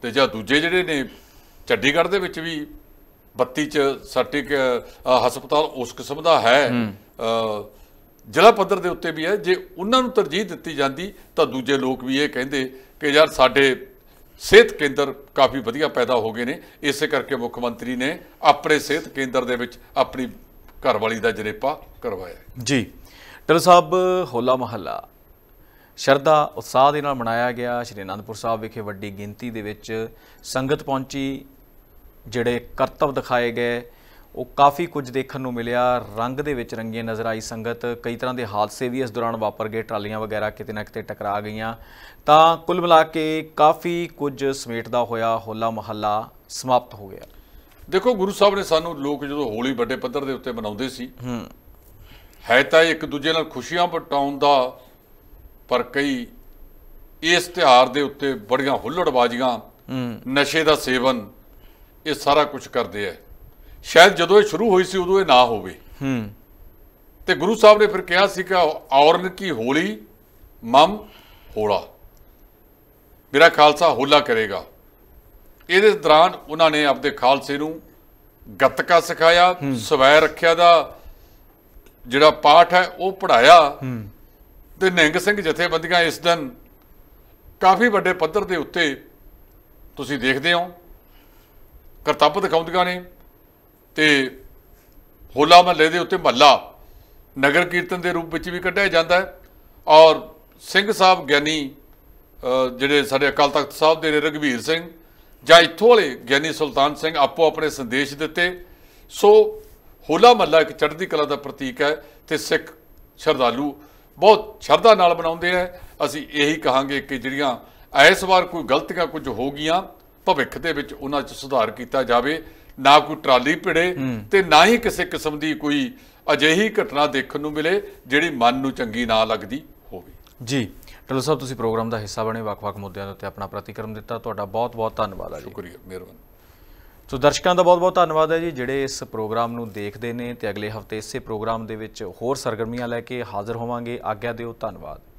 Speaker 2: ਤੇ ਜਾਂ ਦੂਜੇ ਜਿਹੜੇ ਨੇ ਚੰਡੀਗੜ੍ਹ ਦੇ ਵਿੱਚ ਵੀ 32 ਚ ਸਰਟੀਕ ਹਸਪਤਾਲ ਉਸ ਕਿਸਮ ਦਾ ਹੈ ਜ਼ਿਲ੍ਹਾ ਪੱਧਰ ਦੇ ਉੱਤੇ ਵੀ ਹੈ ਜੇ ਉਹਨਾਂ ਨੂੰ ਤਰਜੀਹ ਦਿੱਤੀ ਜਾਂਦੀ ਤਾਂ ਦੂਜੇ ਲੋਕ ਵੀ ਇਹ ਕਹਿੰਦੇ ਕਿ ਯਾਰ ਸਾਡੇ ਸਿਹਤ ਕੇਂਦਰ ਕਾਫੀ ਵਧੀਆ ਪੈਦਾ ਹੋ ਗਏ ਨੇ ਇਸੇ ਕਰਕੇ ਮੁੱਖ ਮੰਤਰੀ ਨੇ ਆਪਣੇ ਸਿਹਤ ਕੇਂਦਰ ਦੇ ਵਿੱਚ ਆਪਣੀ ਘਰਵਾਲੀ ਦਾ ਜਰੇਪਾ ਕਰਵਾਇਆ
Speaker 1: ਜੀ ਡਰ ਸਾਹਿਬ ਹੋਲਾ ਮਹੱਲਾ ਸ਼ਰਧਾ ਉਤਸ਼ਾਹ ਦੇ ਨਾਲ ਮਨਾਇਆ ਗਿਆ ਸ਼੍ਰੀ ਅਨੰਦਪੁਰ ਸਾਹਿਬ ਵਿਖੇ ਵੱਡੀ ਗਿਣਤੀ ਦੇ ਵਿੱਚ ਸੰਗਤ ਪਹੁੰਚੀ ਜਿਹੜੇ ਕਰਤਵ ਦਿਖਾਏ ਗਏ ਉਹ ਕਾਫੀ ਕੁਝ ਦੇਖਣ ਨੂੰ ਮਿਲਿਆ ਰੰਗ ਦੇ ਵਿੱਚ ਰੰਗੀਆਂ ਨਜ਼ਰ ਆਈ ਸੰਗਤ ਕਈ ਤਰ੍ਹਾਂ ਦੇ ਹਾਦਸੇ ਵੀ ਇਸ ਦੌਰਾਨ ਵਾਪਰ ਗਏ ਟਰਾਲੀਆਂ ਵਗੈਰਾ ਕਿਤੇ ਨਾ ਕਿਤੇ ਟਕਰਾ ਗਈਆਂ ਤਾਂ ਕੁੱਲ ਮਿਲਾ ਕੇ ਕਾਫੀ ਕੁਝ ਸਮੇਟਦਾ ਹੋਇਆ ਹੋਲਾ ਮਹੱਲਾ ਸਮਾਪਤ ਹੋ ਗਿਆ
Speaker 2: ਦੇਖੋ ਗੁਰੂ ਸਾਹਿਬ ਨੇ ਸਾਨੂੰ ਲੋਕ ਜਦੋਂ ਹੋਲੀ ਵੱਡੇ ਪੱਧਰ ਦੇ ਉੱਤੇ ਮਨਾਉਂਦੇ ਸੀ ਹੈ ਤਾਂ ਇੱਕ ਦੂਜੇ ਨਾਲ ਖੁਸ਼ੀਆਂ ਪਟਾਉਣ ਦਾ ਪਰ ਕਈ ਇਸ ਤਿਹਾਰ ਦੇ ਉੱਤੇ ਬੜੀਆਂ ਹੁੱਲੜਬਾਜ਼ੀਆਂ ਨਸ਼ੇ ਦਾ ਸੇਵਨ ਇਹ ਸਾਰਾ ਕੁਝ ਕਰਦੇ ਆ ਸ਼ਾਇਦ ਜਦੋਂ ਇਹ ਸ਼ੁਰੂ ਹੋਈ ਸੀ ਉਦੋਂ ਇਹ ਨਾ ਹੋਵੇ ਹੂੰ ਤੇ ਗੁਰੂ ਸਾਹਿਬ ਨੇ ਫਿਰ ਕਿਹਾ ਸੀ ਕਿ ਔਰਨ ਕੀ ਹੋਲੀ ਮਮ ਹੋਲਾ ਮੇਰਾ ਖਾਲਸਾ ਹੋਲਾ ਕਰੇਗਾ ਇਹਦੇ ਦੌਰਾਨ ਉਹਨਾਂ ਨੇ ਆਪਦੇ ਖਾਲਸੇ ਨੂੰ ਗੱਤਕਾ ਸਿਖਾਇਆ ਸਵੈ ਰੱਖਿਆ ਦਾ ਜਿਹੜਾ ਪਾਠ ਹੈ ਉਹ ਪੜਾਇਆ ਤੇ ਨਿੰਗ ਸਿੰਘ ਜਥੇਬੰਦੀਆਂ ਇਸ ਦਿਨ ਕਾਫੀ ਵੱਡੇ ਪੱਧਰ ਦੇ ਉੱਤੇ ਤੁਸੀਂ ਦੇਖਦੇ ਹੋ ਕਰਤੱਵ ਦਿਖਾਉਂਦੀਆਂ ਨੇ ਤੇ ਹੋਲਾ ਮਹੱਲੇ ਦੇ ਉੱਤੇ ਮੱਲਾ ਨਗਰ ਕੀਰਤਨ ਦੇ ਰੂਪ ਵਿੱਚ ਵੀ ਕੱਢਿਆ ਜਾਂਦਾ ਹੈ ਔਰ ਸਿੰਘ ਸਾਹਿਬ ਗਿਆਨੀ ਜਿਹੜੇ ਸਾਡੇ ਅਕਾਲ ਤਖਤ ਸਾਹਿਬ ਦੇ ਨੇ ਰਗਵੀਰ ਸਿੰਘ ਜਾਂ ਇੱਥੋਂ ਵਾਲੇ ਗਿਆਨੀ ਸੁਲਤਾਨ ਸਿੰਘ ਆਪੋ ਆਪਣੇ ਸੰਦੇਸ਼ ਦਿੱਤੇ ਸੋ ਹੋਲਾ ਮਹੱਲਾ ਇੱਕ ਚੜ੍ਹਦੀ ਕਲਾ ਦਾ ਪ੍ਰਤੀਕ ਹੈ ਤੇ ਸਿੱਖ ਸ਼ਰਧਾਲੂ ਬਹੁਤ ਸ਼ਰਧਾ ਨਾਲ ਬਣਾਉਂਦੇ ਆ ਅਸੀਂ ਇਹੀ ਕਹਾਂਗੇ ਕਿ ਜਿਹੜੀਆਂ ਇਸ ਵਾਰ ਕੋਈ ਗਲਤੀਆਂ ਕੁਝ ਹੋ ਗਈਆਂ ਭਵਿੱਖ ਦੇ ਵਿੱਚ ਉਹਨਾਂ 'ਚ ਸੁਧਾਰ ਕੀਤਾ ਜਾਵੇ ਨਾ ਕੋਈ ਟਰਾਲੀ ਭਿੜੇ ਤੇ ਨਾ ਹੀ ਕਿਸੇ ਕਿਸਮ ਦੀ ਕੋਈ ਅਜਿਹੀ ਘਟਨਾ ਦੇਖਣ ਨੂੰ ਮਿਲੇ ਜਿਹੜੀ ਮਨ ਨੂੰ ਚੰਗੀ ਨਾ ਲੱਗਦੀ ਹੋਵੇ
Speaker 1: ਜੀ ਟਲੋ ਸਾਹਿਬ ਤੁਸੀਂ ਪ੍ਰੋਗਰਾਮ ਦਾ ਹਿੱਸਾ ਬਣੇ ਵੱਖ-ਵੱਖ ਮੁੱਦਿਆਂ ਦੇ ਉੱਤੇ ਆਪਣਾ ਪ੍ਰਤੀਕਰਮ ਦਿੱਤਾ ਤੁਹਾਡਾ ਬਹੁਤ-ਬਹੁਤ ਧੰਨਵਾਦ ਹੈ ਜੀ ਸ਼ੁਕਰੀਆ ਮਿਹਰਬਾਨ ਸੋ ਦਰਸ਼ਕਾਂ ਦਾ ਬਹੁਤ-ਬਹੁਤ ਧੰਨਵਾਦ ਹੈ ਜੀ ਜਿਹੜੇ ਇਸ ਪ੍ਰੋਗਰਾਮ ਨੂੰ ਦੇਖਦੇ ਨੇ ਤੇ ਅਗਲੇ ਹਫਤੇ ਇਸੇ ਪ੍ਰੋਗਰਾਮ ਦੇ ਵਿੱਚ ਹੋਰ ਸਰਗਰਮੀਆਂ ਲੈ ਕੇ ਹਾਜ਼ਰ ਹੋਵਾਂਗੇ ਆਗਿਆ ਦਿਓ ਧੰਨਵਾਦ